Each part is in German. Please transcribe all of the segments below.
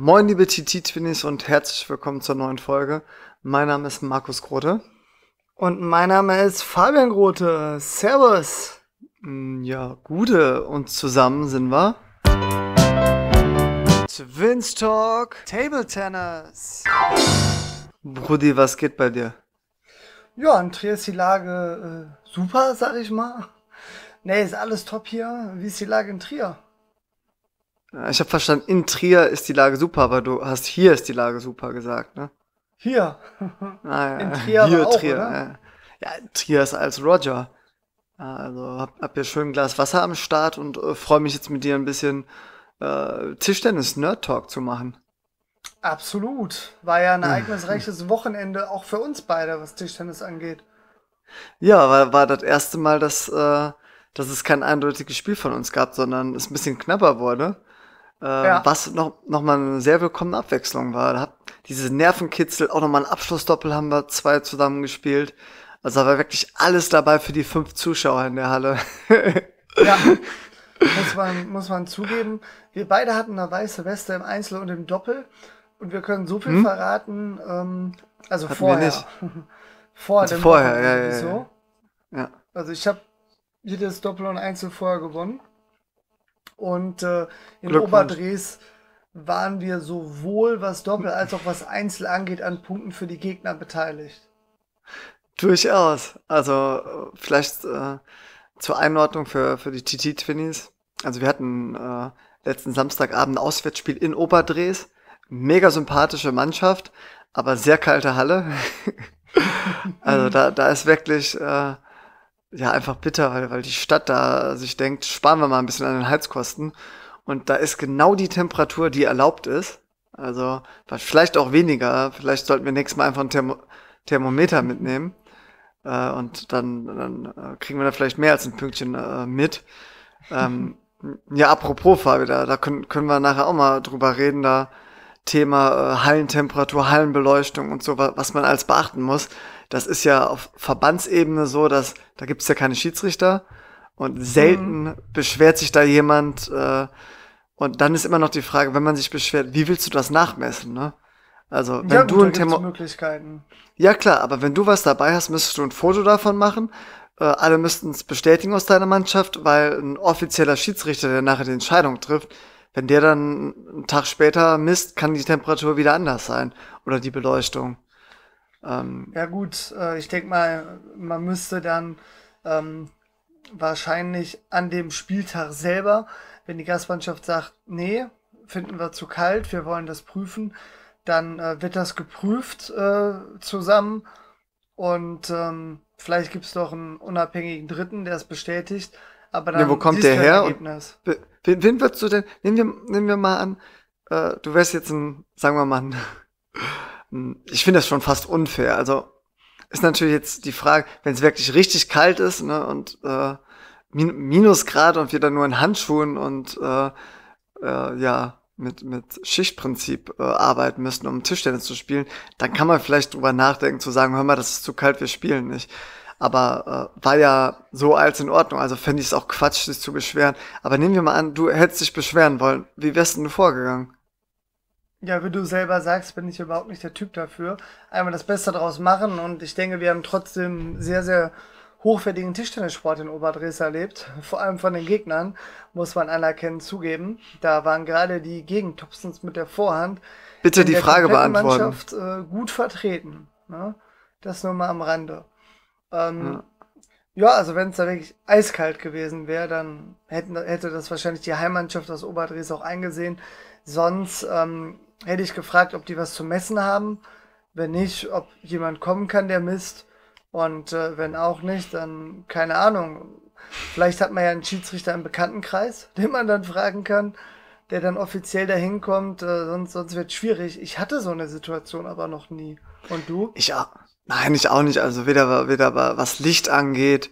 Moin liebe TT-Twinnies und herzlich willkommen zur neuen Folge. Mein Name ist Markus Grote. Und mein Name ist Fabian Grote. Servus. Mm, ja, gute. Und zusammen sind wir. Twins Talk Table Tennis. Brudi, was geht bei dir? Ja, in Trier ist die Lage äh, super, sag ich mal. Nee, ist alles top hier. Wie ist die Lage in Trier? Ich habe verstanden, in Trier ist die Lage super, aber du hast hier ist die Lage super gesagt, ne? Hier. Ah, ja. In Trier hier, auch, Trier. Oder? Ja. ja, Trier ist als Roger. Also hab, hab hier schön ein Glas Wasser am Start und äh, freue mich jetzt mit dir ein bisschen äh, Tischtennis-Nerd-Talk zu machen. Absolut. War ja ein hm. ereignisreiches Wochenende, auch für uns beide, was Tischtennis angeht. Ja, war, war das erste Mal, dass, äh, dass es kein eindeutiges Spiel von uns gab, sondern es ein bisschen knapper wurde äh, ja. was noch, noch mal eine sehr willkommene Abwechslung war. Da hat diese Nervenkitzel, auch noch mal ein Abschlussdoppel haben wir zwei zusammengespielt. Also da war wirklich alles dabei für die fünf Zuschauer in der Halle. ja, muss man, muss man zugeben. Wir beide hatten eine weiße Weste im Einzel und im Doppel. Und wir können so viel hm? verraten, ähm, also hatten vorher. Vor also dem vorher, Doppel ja, ja, so. ja. Also ich habe jedes Doppel und Einzel vorher gewonnen. Und äh, in Oberdrehs waren wir sowohl was Doppel als auch was Einzel angeht an Punkten für die Gegner beteiligt. Durchaus. Also äh, vielleicht äh, zur Einordnung für, für die TT-Twinnies. Also wir hatten äh, letzten Samstagabend ein Auswärtsspiel in Oberdrehs. Mega sympathische Mannschaft, aber sehr kalte Halle. also da, da ist wirklich äh, ja einfach bitter, weil, weil die Stadt da sich denkt, sparen wir mal ein bisschen an den Heizkosten. Und da ist genau die Temperatur, die erlaubt ist. Also vielleicht auch weniger. Vielleicht sollten wir nächstes Mal einfach ein Thermo Thermometer mitnehmen. Äh, und dann, dann äh, kriegen wir da vielleicht mehr als ein Pünktchen äh, mit. Ähm, ja, apropos, Fabi, da, da können, können wir nachher auch mal drüber reden. Da Thema äh, Hallentemperatur, Hallenbeleuchtung und so, was man alles beachten muss das ist ja auf Verbandsebene so, dass da gibt es ja keine Schiedsrichter und selten mhm. beschwert sich da jemand. Äh, und dann ist immer noch die Frage, wenn man sich beschwert, wie willst du das nachmessen? Ne? Also wenn ja, du ein Thermometer. Ja klar, aber wenn du was dabei hast, müsstest du ein Foto davon machen. Äh, alle müssten es bestätigen aus deiner Mannschaft, weil ein offizieller Schiedsrichter, der nachher die Entscheidung trifft, wenn der dann einen Tag später misst, kann die Temperatur wieder anders sein oder die Beleuchtung. Ähm, ja gut, äh, ich denke mal, man müsste dann ähm, wahrscheinlich an dem Spieltag selber, wenn die Gastmannschaft sagt, nee, finden wir zu kalt, wir wollen das prüfen, dann äh, wird das geprüft äh, zusammen und ähm, vielleicht gibt es doch einen unabhängigen Dritten, der es bestätigt. Aber dann ja, wo kommt der her? wen, wen würdest du denn, nehmen wir, nehmen wir mal an, äh, du wärst jetzt ein, sagen wir mal, ein ich finde das schon fast unfair. Also ist natürlich jetzt die Frage, wenn es wirklich richtig kalt ist ne, und äh, Min Minusgrad und wir dann nur in Handschuhen und äh, äh, ja mit, mit Schichtprinzip äh, arbeiten müssen, um Tischtennis zu spielen, dann kann man vielleicht drüber nachdenken, zu sagen, hör mal, das ist zu kalt, wir spielen nicht. Aber äh, war ja so als in Ordnung, also fände ich es auch Quatsch, sich zu beschweren. Aber nehmen wir mal an, du hättest dich beschweren wollen. Wie wärst denn du vorgegangen? Ja, wie du selber sagst, bin ich überhaupt nicht der Typ dafür. Einmal das Beste daraus machen und ich denke, wir haben trotzdem sehr, sehr hochwertigen Tischtennissport in Oberdres erlebt. Vor allem von den Gegnern, muss man anerkennen, zugeben. Da waren gerade die Gegentopsens mit der Vorhand. Bitte die Frage beantworten. Mannschaft äh, gut vertreten. Ne? Das nur mal am Rande. Ähm, ja. ja. also wenn es da wirklich eiskalt gewesen wäre, dann hätten, hätte das wahrscheinlich die Heimmannschaft aus Oberdres auch eingesehen. Sonst ähm, hätte ich gefragt, ob die was zu messen haben. Wenn nicht, ob jemand kommen kann, der misst. Und äh, wenn auch nicht, dann keine Ahnung. Vielleicht hat man ja einen Schiedsrichter im Bekanntenkreis, den man dann fragen kann, der dann offiziell dahin kommt. Äh, sonst sonst wird es schwierig. Ich hatte so eine Situation aber noch nie. Und du? Ich auch. Nein, ich auch nicht. Also weder, weder was Licht angeht,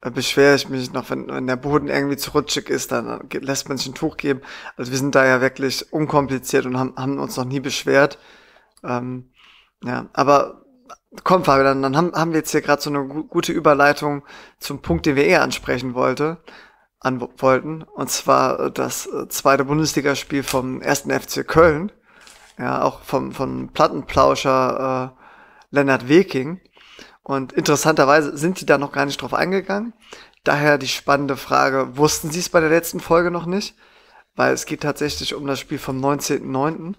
beschwere ich mich noch, wenn, wenn der Boden irgendwie zu rutschig ist, dann lässt man sich ein Tuch geben. Also wir sind da ja wirklich unkompliziert und haben, haben uns noch nie beschwert. Ähm, ja, aber komm Fabian, dann haben, haben wir jetzt hier gerade so eine gu gute Überleitung zum Punkt, den wir eher ansprechen wollte, an, wollten, und zwar das äh, zweite Bundesligaspiel vom ersten FC Köln, ja, auch vom, vom Plattenplauscher äh, Lennart Weking und interessanterweise sind sie da noch gar nicht drauf eingegangen. Daher die spannende Frage, wussten Sie es bei der letzten Folge noch nicht? Weil es geht tatsächlich um das Spiel vom 19.09.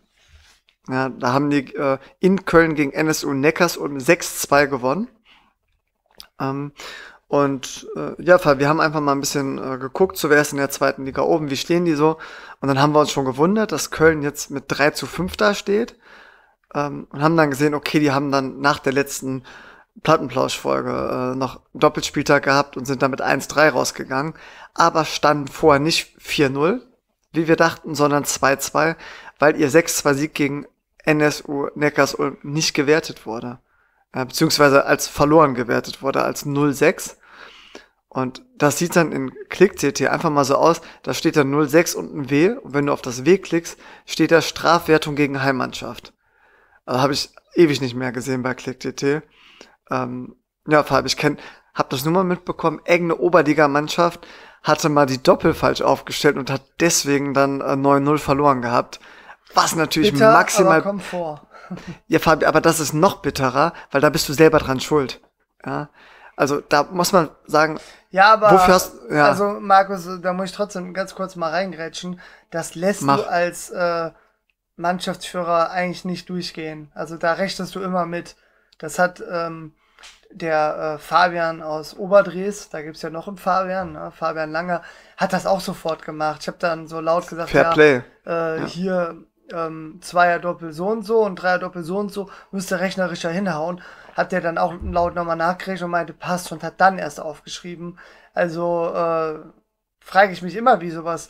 Ja, da haben die äh, in Köln gegen NSU Neckars um 6-2 gewonnen. Ähm, und äh, ja, wir haben einfach mal ein bisschen äh, geguckt, so wer ist in der zweiten Liga oben, wie stehen die so. Und dann haben wir uns schon gewundert, dass Köln jetzt mit 3 zu 5 da steht. Ähm, und haben dann gesehen, okay, die haben dann nach der letzten äh, Plattenplauschfolge äh, noch Doppelspieltag gehabt und sind damit 1-3 rausgegangen, aber standen vorher nicht 4-0, wie wir dachten, sondern 2-2, weil ihr 6-2-Sieg gegen NSU Neckars Ulm nicht gewertet wurde, äh, beziehungsweise als verloren gewertet wurde, als 0-6. Und das sieht dann in Klick-CT einfach mal so aus, da steht dann 06 und ein W und wenn du auf das W klickst, steht da Strafwertung gegen Heimmannschaft. Also habe ich ewig nicht mehr gesehen bei Klick-CT ähm, ja, Fabi, ich kenne, hab das nur mal mitbekommen, irgendeine Oberligamannschaft hatte mal die Doppel falsch aufgestellt und hat deswegen dann äh, 9-0 verloren gehabt. Was natürlich Bitter, maximal. Aber vor. ja, Fabi, aber das ist noch bitterer, weil da bist du selber dran schuld. Ja. Also da muss man sagen, ja, aber wofür hast, ja. also Markus, da muss ich trotzdem ganz kurz mal reingrätschen. Das lässt Mach. du als äh, Mannschaftsführer eigentlich nicht durchgehen. Also da rechnest du immer mit. Das hat ähm, der äh, Fabian aus Oberdres, da gibt es ja noch einen Fabian, ne? Fabian Langer, hat das auch sofort gemacht. Ich habe dann so laut gesagt, Fair ja, Play. Äh, ja. hier ähm, Zweier Doppel so und so und Dreier Doppel so und so, müsste rechnerischer hinhauen. Hat der dann auch laut nochmal nachgerechnet und meinte, passt und hat dann erst aufgeschrieben. Also äh, frage ich mich immer, wie sowas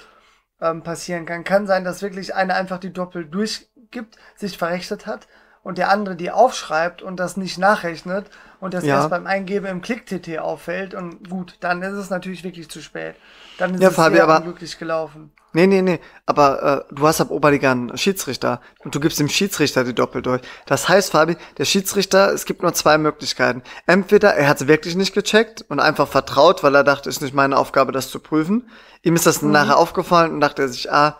ähm, passieren kann. Kann sein, dass wirklich einer einfach die Doppel durchgibt, sich verrechnet hat und der andere die aufschreibt und das nicht nachrechnet und das ja. erst beim Eingeben im Klick-TT auffällt und gut, dann ist es natürlich wirklich zu spät. Dann ist ja, es Fabi, aber unglücklich gelaufen. Nee, nee, nee, aber äh, du hast ab Oberliga einen Schiedsrichter und du gibst dem Schiedsrichter die Doppel durch. Das heißt, Fabi, der Schiedsrichter, es gibt nur zwei Möglichkeiten. Entweder er hat es wirklich nicht gecheckt und einfach vertraut, weil er dachte, ist nicht meine Aufgabe, das zu prüfen. Ihm ist das mhm. nachher aufgefallen und dachte er sich, ah,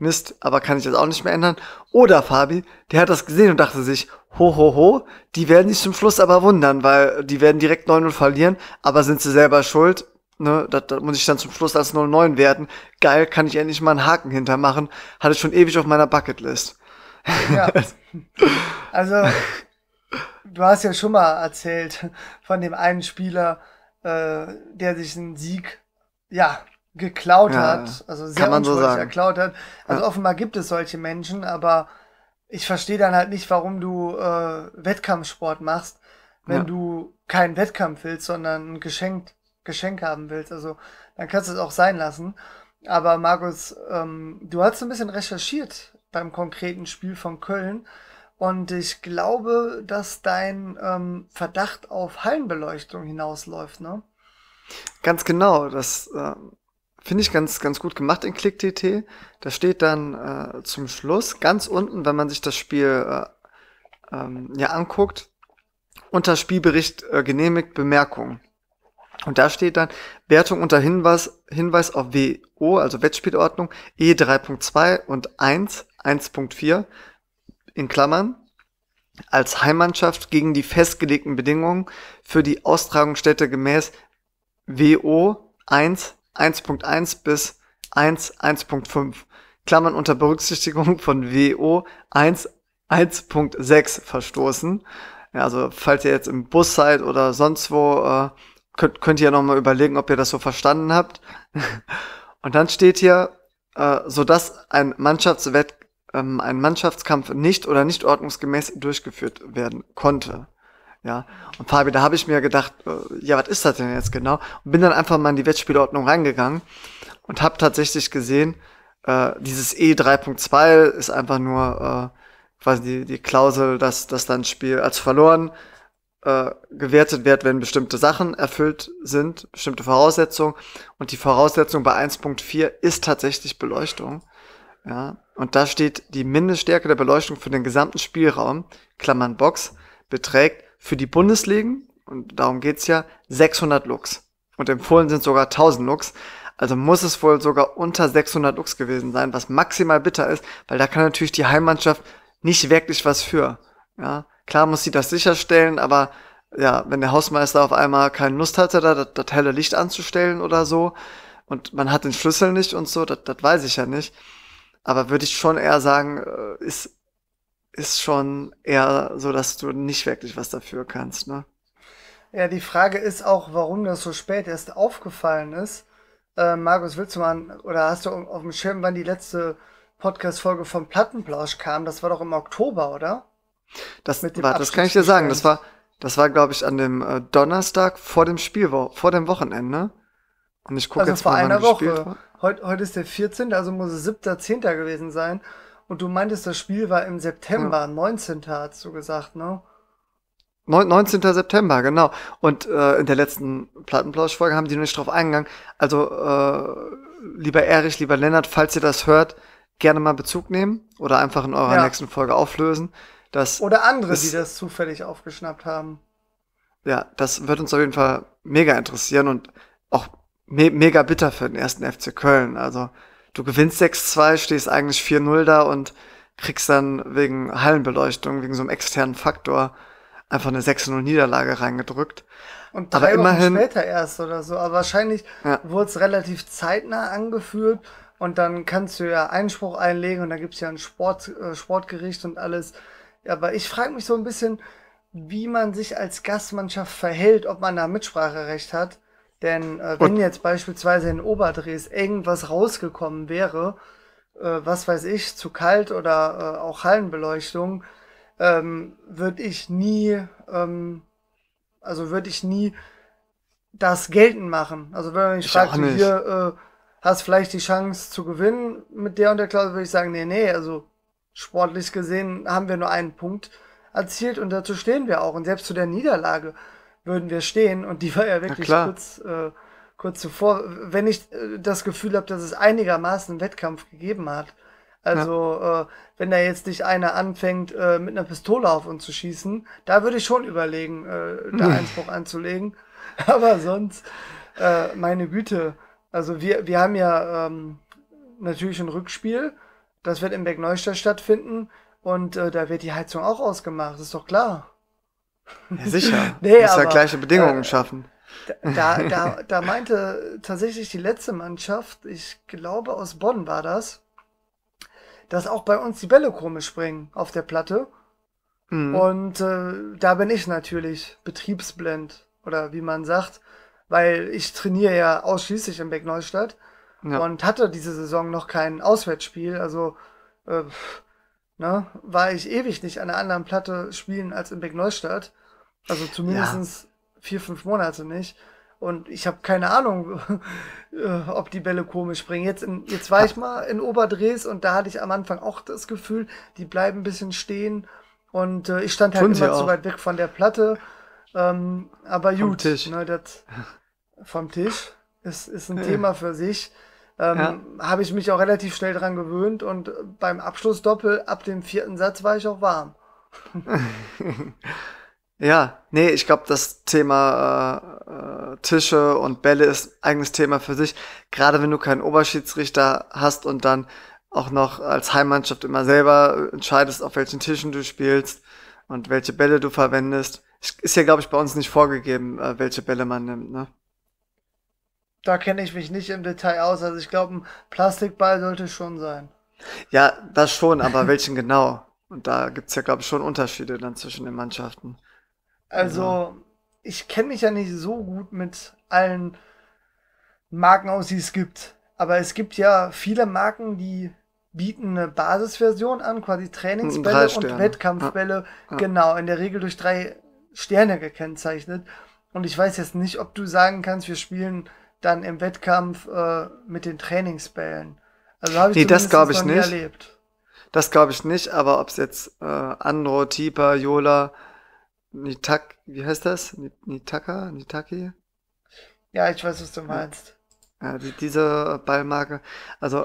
Mist, aber kann ich das auch nicht mehr ändern. Oder Fabi, der hat das gesehen und dachte sich, ho, ho, ho, die werden sich zum Schluss aber wundern, weil die werden direkt 9-0 verlieren, aber sind sie selber schuld. Ne, da, da muss ich dann zum Schluss als 0-9 werden. Geil, kann ich endlich mal einen Haken hintermachen. Hatte ich schon ewig auf meiner Bucketlist. Ja. Also, du hast ja schon mal erzählt von dem einen Spieler, äh, der sich einen Sieg, ja, geklaut ja, hat, also sehr unschuldig so erklaut hat. Also ja. offenbar gibt es solche Menschen, aber ich verstehe dann halt nicht, warum du äh, Wettkampfsport machst, wenn ja. du keinen Wettkampf willst, sondern ein Geschenk, Geschenk haben willst. Also dann kannst du es auch sein lassen. Aber Markus, ähm, du hast ein bisschen recherchiert beim konkreten Spiel von Köln. Und ich glaube, dass dein ähm, Verdacht auf Hallenbeleuchtung hinausläuft, ne? Ganz genau. Das ähm, Finde ich ganz, ganz gut gemacht in ClickTT. Da steht dann äh, zum Schluss ganz unten, wenn man sich das Spiel äh, ähm, ja anguckt, unter Spielbericht äh, genehmigt Bemerkung. Und da steht dann Wertung unter Hinweis, Hinweis auf WO, also Wettspielordnung, E3.2 und 1, 1.4 in Klammern als Heimmannschaft gegen die festgelegten Bedingungen für die Austragungsstätte gemäß WO 1 1.1 bis 1.1.5, Klammern unter Berücksichtigung von WO 1.1.6 verstoßen. Ja, also falls ihr jetzt im Bus seid oder sonst wo, äh, könnt, könnt ihr nochmal überlegen, ob ihr das so verstanden habt. Und dann steht hier, äh, sodass ein Mannschaftswett, ähm, ein Mannschaftskampf nicht oder nicht ordnungsgemäß durchgeführt werden konnte. Ja, und Fabi, da habe ich mir gedacht, äh, ja, was ist das denn jetzt genau? Und bin dann einfach mal in die Wettspielordnung reingegangen und habe tatsächlich gesehen, äh, dieses E 3.2 ist einfach nur äh, quasi die, die Klausel, dass, dass dann Spiel als verloren äh, gewertet wird, wenn bestimmte Sachen erfüllt sind, bestimmte Voraussetzungen. Und die Voraussetzung bei 1.4 ist tatsächlich Beleuchtung. Ja, und da steht, die Mindeststärke der Beleuchtung für den gesamten Spielraum, Klammern Box, beträgt für die Bundesligen, und darum geht's ja, 600 Lux. Und empfohlen sind sogar 1000 Lux. Also muss es wohl sogar unter 600 Lux gewesen sein, was maximal bitter ist, weil da kann natürlich die Heimmannschaft nicht wirklich was für. Ja, klar muss sie das sicherstellen, aber ja, wenn der Hausmeister auf einmal keine Lust hatte, da das, das helle Licht anzustellen oder so, und man hat den Schlüssel nicht und so, das, das weiß ich ja nicht. Aber würde ich schon eher sagen, äh, ist ist schon eher so, dass du nicht wirklich was dafür kannst, ne? Ja, die Frage ist auch, warum das so spät erst aufgefallen ist. Äh, Markus, willst du mal, oder hast du auf dem Schirm, wann die letzte Podcast-Folge von Plattenplausch kam? Das war doch im Oktober, oder? Das, Mit dem war, das kann ich dir sagen. Das war, das war, glaube ich, an dem äh, Donnerstag vor dem Spiel, vor dem Wochenende. Und ich gucke also jetzt vor mal, einer Woche. Heute, heute ist der 14., also muss es 7.10. gewesen sein. Und du meintest, das Spiel war im September, ja. 19. hast du gesagt, ne? 19. September, genau. Und äh, in der letzten plattenblausch folge haben die noch nicht drauf eingegangen. Also, äh, lieber Erich, lieber Lennart, falls ihr das hört, gerne mal Bezug nehmen oder einfach in eurer ja. nächsten Folge auflösen. Das oder andere, ist, die das zufällig aufgeschnappt haben. Ja, das wird uns auf jeden Fall mega interessieren und auch me mega bitter für den ersten FC Köln. Also, du gewinnst 6-2, stehst eigentlich 4-0 da und kriegst dann wegen Hallenbeleuchtung, wegen so einem externen Faktor einfach eine 6-0 Niederlage reingedrückt. Und drei aber Wochen immerhin, später erst oder so. Aber wahrscheinlich ja. wurde es relativ zeitnah angeführt und dann kannst du ja Einspruch einlegen und dann gibt's ja ein Sport, äh, Sportgericht und alles. Aber ich frage mich so ein bisschen, wie man sich als Gastmannschaft verhält, ob man da Mitspracherecht hat. Denn äh, wenn jetzt beispielsweise in Oberdrehs irgendwas rausgekommen wäre, äh, was weiß ich, zu kalt oder äh, auch Hallenbeleuchtung, ähm, würde ich nie, ähm, also würde ich nie das geltend machen. Also wenn man mich ich fragt, du hier äh, hast vielleicht die Chance zu gewinnen mit der und der Klausel, würde ich sagen, nee, nee, also sportlich gesehen haben wir nur einen Punkt erzielt und dazu stehen wir auch. Und selbst zu der Niederlage würden wir stehen. Und die war ja wirklich kurz, äh, kurz zuvor. Wenn ich äh, das Gefühl habe, dass es einigermaßen einen Wettkampf gegeben hat. Also, ja. äh, wenn da jetzt nicht einer anfängt, äh, mit einer Pistole auf uns zu schießen, da würde ich schon überlegen, äh, da Einspruch anzulegen. Aber sonst, äh, meine Güte. Also, wir, wir haben ja ähm, natürlich ein Rückspiel. Das wird in Bergneustadt stattfinden. Und äh, da wird die Heizung auch ausgemacht, ist doch klar. Ja, sicher. nee, Muss ja gleiche Bedingungen äh, schaffen. Da, da, da meinte tatsächlich die letzte Mannschaft, ich glaube aus Bonn war das, dass auch bei uns die Bälle komisch springen auf der Platte. Mhm. Und äh, da bin ich natürlich betriebsblind oder wie man sagt, weil ich trainiere ja ausschließlich in Beck Neustadt ja. und hatte diese Saison noch kein Auswärtsspiel. Also äh, ne, war ich ewig nicht an einer anderen Platte spielen als in Beck Neustadt. Also zumindest ja. vier, fünf Monate nicht. Und ich habe keine Ahnung, äh, ob die Bälle komisch springen. Jetzt, in, jetzt war ich mal in Oberdrehs und da hatte ich am Anfang auch das Gefühl, die bleiben ein bisschen stehen. Und äh, ich stand halt Tun immer zu weit weg von der Platte. Ähm, aber vom gut, Tisch. Ne, das, vom Tisch ist, ist ein Thema für sich ähm, ja. habe ich mich auch relativ schnell dran gewöhnt und beim Abschlussdoppel ab dem vierten Satz war ich auch warm. ja, nee, ich glaube, das Thema äh, äh, Tische und Bälle ist ein eigenes Thema für sich. Gerade wenn du keinen Oberschiedsrichter hast und dann auch noch als Heimmannschaft immer selber entscheidest, auf welchen Tischen du spielst und welche Bälle du verwendest. Ist ja, glaube ich, bei uns nicht vorgegeben, äh, welche Bälle man nimmt, ne? da kenne ich mich nicht im Detail aus. Also ich glaube, ein Plastikball sollte schon sein. Ja, das schon, aber welchen genau? Und da gibt es ja, glaube ich, schon Unterschiede dann zwischen den Mannschaften. Also, also. ich kenne mich ja nicht so gut mit allen Marken aus, die es gibt. Aber es gibt ja viele Marken, die bieten eine Basisversion an, quasi Trainingsbälle und Wettkampfbälle. Ja. Ja. Genau, in der Regel durch drei Sterne gekennzeichnet. Und ich weiß jetzt nicht, ob du sagen kannst, wir spielen dann im Wettkampf äh, mit den Trainingsbällen. Also habe ich nee, das glaube ich nicht. Erlebt. Das glaube ich nicht, aber ob es jetzt äh, Andro, Tipa, Yola, Nitak, wie heißt das? Nitaka, Nitaki? Ja, ich weiß, was du meinst. Ja, die, diese Ballmarke, also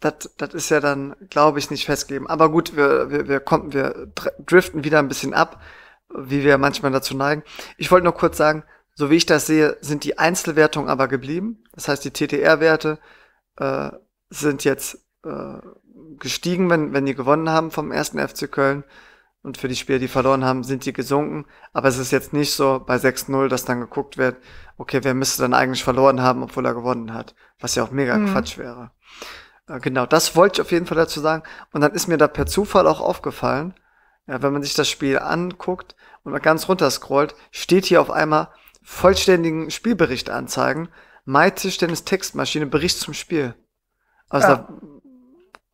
das, das ist ja dann, glaube ich, nicht festgegeben. Aber gut, wir, wir, wir, kommen, wir driften wieder ein bisschen ab, wie wir manchmal dazu neigen. Ich wollte nur kurz sagen, so wie ich das sehe, sind die Einzelwertungen aber geblieben. Das heißt, die TTR-Werte äh, sind jetzt äh, gestiegen, wenn, wenn die gewonnen haben vom ersten FC Köln. Und für die Spieler, die verloren haben, sind die gesunken. Aber es ist jetzt nicht so bei 6-0, dass dann geguckt wird, okay, wer müsste dann eigentlich verloren haben, obwohl er gewonnen hat. Was ja auch mega mhm. Quatsch wäre. Äh, genau, das wollte ich auf jeden Fall dazu sagen. Und dann ist mir da per Zufall auch aufgefallen, ja, wenn man sich das Spiel anguckt und ganz runter scrollt, steht hier auf einmal vollständigen Spielbericht anzeigen. My Tischtennis Textmaschine, Bericht zum Spiel. Also ja. da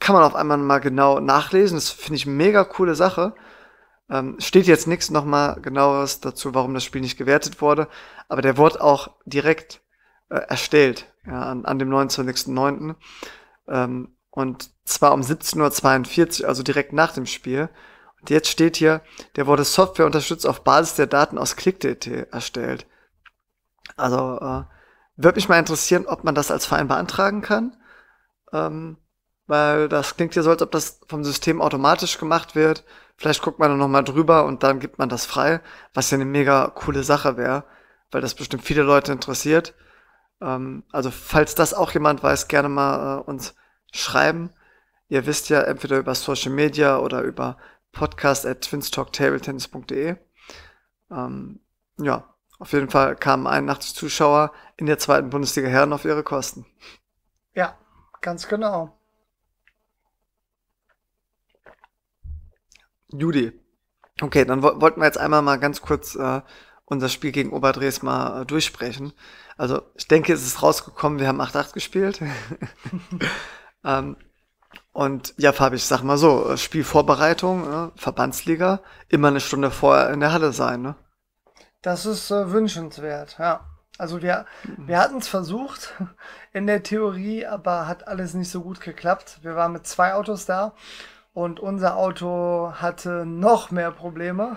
kann man auf einmal mal genau nachlesen. Das finde ich mega coole Sache. Ähm, steht jetzt nichts nochmal genaueres dazu, warum das Spiel nicht gewertet wurde, aber der wurde auch direkt äh, erstellt ja, an, an, dem 29.09. Ähm, und zwar um 17.42 Uhr, also direkt nach dem Spiel. Und jetzt steht hier, der wurde Software unterstützt auf Basis der Daten aus ClickDT erstellt. Also äh, würde mich mal interessieren, ob man das als Verein beantragen kann. Ähm, weil das klingt ja so, als ob das vom System automatisch gemacht wird. Vielleicht guckt man dann nochmal drüber und dann gibt man das frei, was ja eine mega coole Sache wäre, weil das bestimmt viele Leute interessiert. Ähm, also falls das auch jemand weiß, gerne mal äh, uns schreiben. Ihr wisst ja, entweder über Social Media oder über podcast at twinstalktabletennis.de. Ähm, ja, auf jeden Fall kamen 81 Zuschauer in der zweiten Bundesliga Herren auf ihre Kosten. Ja, ganz genau. Judy. Okay, dann wollten wir jetzt einmal mal ganz kurz äh, unser Spiel gegen Oberdres mal äh, durchsprechen. Also ich denke, es ist rausgekommen, wir haben 8-8 gespielt. ähm, und ja, Fabi, ich sag mal so, äh, Spielvorbereitung, äh, Verbandsliga, immer eine Stunde vorher in der Halle sein, ne? Das ist äh, wünschenswert, ja. Also wir, wir hatten es versucht in der Theorie, aber hat alles nicht so gut geklappt. Wir waren mit zwei Autos da und unser Auto hatte noch mehr Probleme.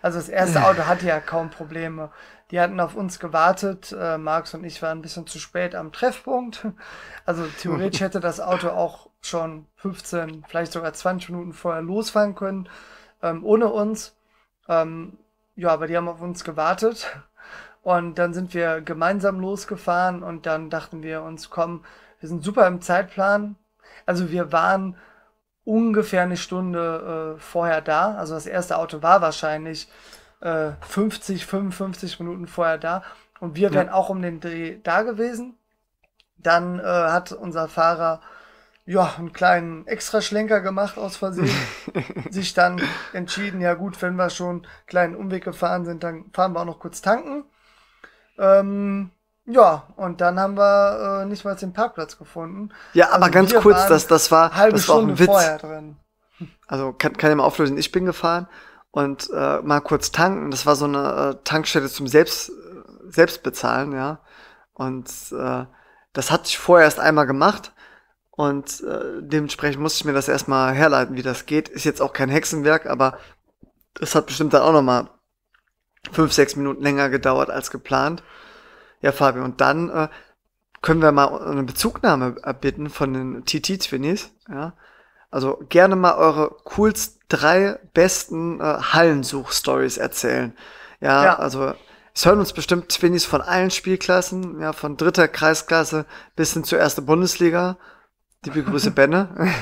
Also das erste Auto hatte ja kaum Probleme. Die hatten auf uns gewartet. Äh, Marx und ich waren ein bisschen zu spät am Treffpunkt. Also theoretisch hätte das Auto auch schon 15, vielleicht sogar 20 Minuten vorher losfahren können, ähm, ohne uns. Ähm, ja, aber die haben auf uns gewartet. Und dann sind wir gemeinsam losgefahren und dann dachten wir uns, komm, wir sind super im Zeitplan. Also wir waren ungefähr eine Stunde äh, vorher da. Also das erste Auto war wahrscheinlich äh, 50, 55 Minuten vorher da. Und wir wären ja. auch um den Dreh da gewesen. Dann äh, hat unser Fahrer ja, einen kleinen Extraschlenker gemacht aus Versehen. sich dann entschieden, ja gut, wenn wir schon einen kleinen Umweg gefahren sind, dann fahren wir auch noch kurz tanken. Ähm, ja, und dann haben wir äh, nicht mal den Parkplatz gefunden. Ja, aber also ganz kurz, das, das war, halbe das war auch ein Witz. Vorher drin. Also kann, kann ich mal auflösen, ich bin gefahren und äh, mal kurz tanken. Das war so eine äh, Tankstelle zum Selbst, äh, Selbstbezahlen, ja. Und äh, das hatte ich vorher erst einmal gemacht und äh, dementsprechend musste ich mir das erstmal herleiten, wie das geht. Ist jetzt auch kein Hexenwerk, aber es hat bestimmt dann auch nochmal fünf, sechs Minuten länger gedauert als geplant. Ja, Fabio, und dann äh, können wir mal eine Bezugnahme erbitten von den TT-Twinnies. Ja? Also gerne mal eure coolsten drei besten äh, Hallensuch-Stories erzählen. Ja, ja, also es hören uns bestimmt Twinnies von allen Spielklassen, ja, von dritter Kreisklasse bis hin zur ersten Bundesliga. Liebe Grüße, Benne.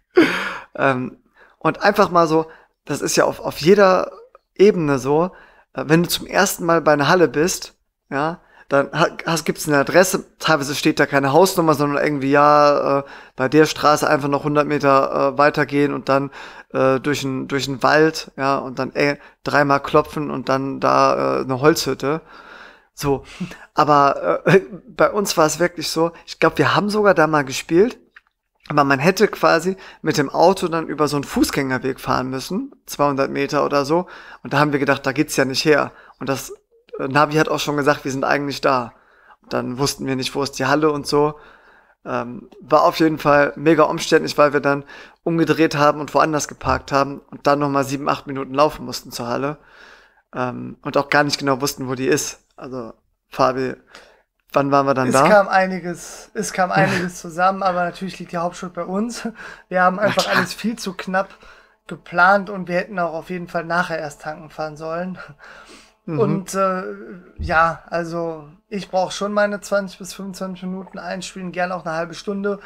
ähm, und einfach mal so, das ist ja auf, auf jeder Ebene so, äh, wenn du zum ersten Mal bei einer Halle bist, ja, dann hast, gibt's eine Adresse, teilweise steht da keine Hausnummer, sondern irgendwie, ja, äh, bei der Straße einfach noch 100 Meter äh, weitergehen und dann äh, durch einen durch einen Wald, ja, und dann äh, dreimal klopfen und dann da äh, eine Holzhütte. So, aber äh, bei uns war es wirklich so, ich glaube, wir haben sogar da mal gespielt aber man hätte quasi mit dem Auto dann über so einen Fußgängerweg fahren müssen, 200 Meter oder so. Und da haben wir gedacht, da geht's ja nicht her. Und das äh, Navi hat auch schon gesagt, wir sind eigentlich da. Und dann wussten wir nicht, wo ist die Halle und so. Ähm, war auf jeden Fall mega umständlich, weil wir dann umgedreht haben und woanders geparkt haben und dann nochmal sieben, acht Minuten laufen mussten zur Halle. Ähm, und auch gar nicht genau wussten, wo die ist. Also Fabi Wann waren wir dann es da? Kam einiges, es kam einiges zusammen, aber natürlich liegt die Hauptschuld bei uns. Wir haben einfach alles viel zu knapp geplant und wir hätten auch auf jeden Fall nachher erst tanken fahren sollen. Mhm. Und äh, ja, also ich brauche schon meine 20 bis 25 Minuten einspielen, gerne auch eine halbe Stunde.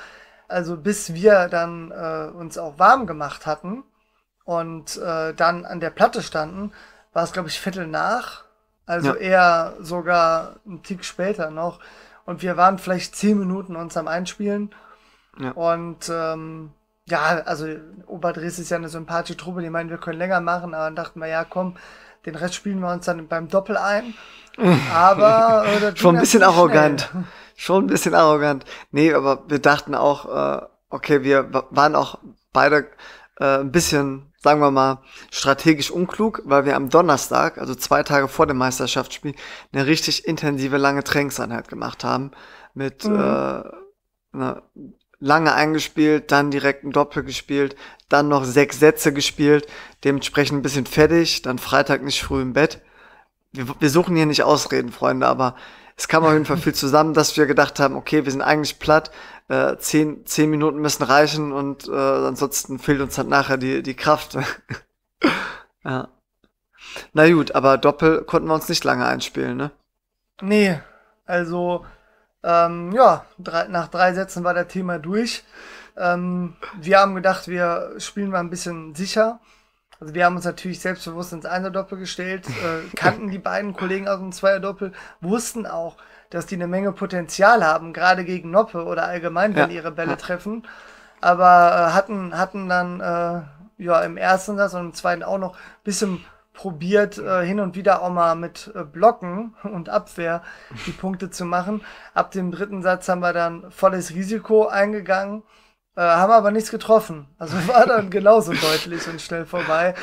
Also bis wir dann äh, uns auch warm gemacht hatten und äh, dann an der Platte standen, war es glaube ich Viertel nach also ja. eher sogar einen Tick später noch. Und wir waren vielleicht zehn Minuten uns am Einspielen. Ja. Und ähm, ja, also Oberdres ist ja eine sympathische Truppe. Die meinen, wir können länger machen, aber dann dachten wir, ja komm, den Rest spielen wir uns dann beim Doppel ein. Aber oder äh, schon ein bisschen arrogant. Schnell. Schon ein bisschen arrogant. Nee, aber wir dachten auch, äh, okay, wir waren auch beide äh, ein bisschen sagen wir mal, strategisch unklug, weil wir am Donnerstag, also zwei Tage vor dem Meisterschaftsspiel, eine richtig intensive lange Trainingseinheit gemacht haben. Mit mhm. äh, na, ne, lange eingespielt, dann direkt ein Doppel gespielt, dann noch sechs Sätze gespielt, dementsprechend ein bisschen fertig, dann Freitag nicht früh im Bett. Wir, wir suchen hier nicht Ausreden, Freunde, aber es kam auf jeden Fall viel zusammen, dass wir gedacht haben, okay, wir sind eigentlich platt, äh, zehn, zehn Minuten müssen reichen und äh, ansonsten fehlt uns halt nachher die, die Kraft. ja. Na gut, aber Doppel konnten wir uns nicht lange einspielen, ne? Nee, also ähm, ja, drei, nach drei Sätzen war das Thema durch. Ähm, wir haben gedacht, wir spielen mal ein bisschen sicher. Also wir haben uns natürlich selbstbewusst ins Einer-Doppel gestellt, äh, kannten die beiden Kollegen aus dem Zweier-Doppel, wussten auch, dass die eine Menge Potenzial haben, gerade gegen Noppe oder allgemein, wenn ja. ihre Bälle treffen. Aber äh, hatten, hatten dann äh, ja im ersten Satz und im zweiten auch noch ein bisschen probiert, äh, hin und wieder auch mal mit äh, Blocken und Abwehr die Punkte zu machen. Ab dem dritten Satz haben wir dann volles Risiko eingegangen. Äh, haben aber nichts getroffen. Also war dann genauso deutlich und schnell vorbei.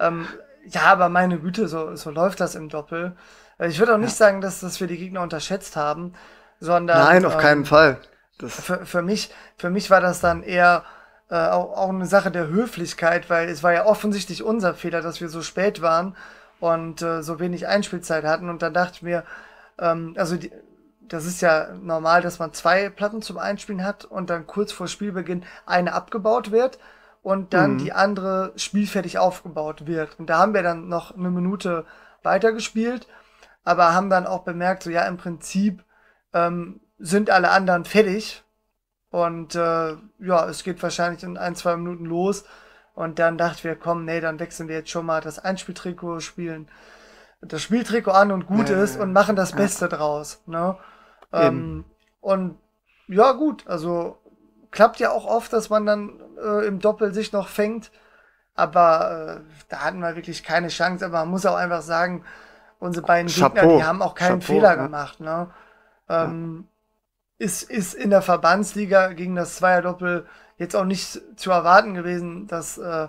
Ähm, ja, aber meine Güte, so, so läuft das im Doppel. Äh, ich würde auch nicht sagen, dass, dass wir die Gegner unterschätzt haben, sondern. Nein, auf ähm, keinen Fall. Das für, für, mich, für mich war das dann eher äh, auch, auch eine Sache der Höflichkeit, weil es war ja offensichtlich unser Fehler, dass wir so spät waren und äh, so wenig Einspielzeit hatten. Und dann dachte ich mir, ähm, also die, das ist ja normal, dass man zwei Platten zum Einspielen hat und dann kurz vor Spielbeginn eine abgebaut wird und dann mhm. die andere spielfertig aufgebaut wird. Und da haben wir dann noch eine Minute weitergespielt, aber haben dann auch bemerkt, so ja, im Prinzip ähm, sind alle anderen fertig. Und äh, ja, es geht wahrscheinlich in ein, zwei Minuten los. Und dann dachten wir, komm, nee, dann wechseln wir jetzt schon mal das Einspieltrikot, spielen das Spieltrikot an und gut ja, ist ja, ja. und machen das Beste draus. Ne? Ähm, und ja, gut, also klappt ja auch oft, dass man dann äh, im Doppel sich noch fängt. Aber äh, da hatten wir wirklich keine Chance. Aber man muss auch einfach sagen, unsere beiden Chapeau. Gegner, die haben auch keinen Chapeau, Fehler ja. gemacht. Ne? Ähm, ja. ist, ist in der Verbandsliga gegen das Zweierdoppel jetzt auch nicht zu erwarten gewesen, dass, äh,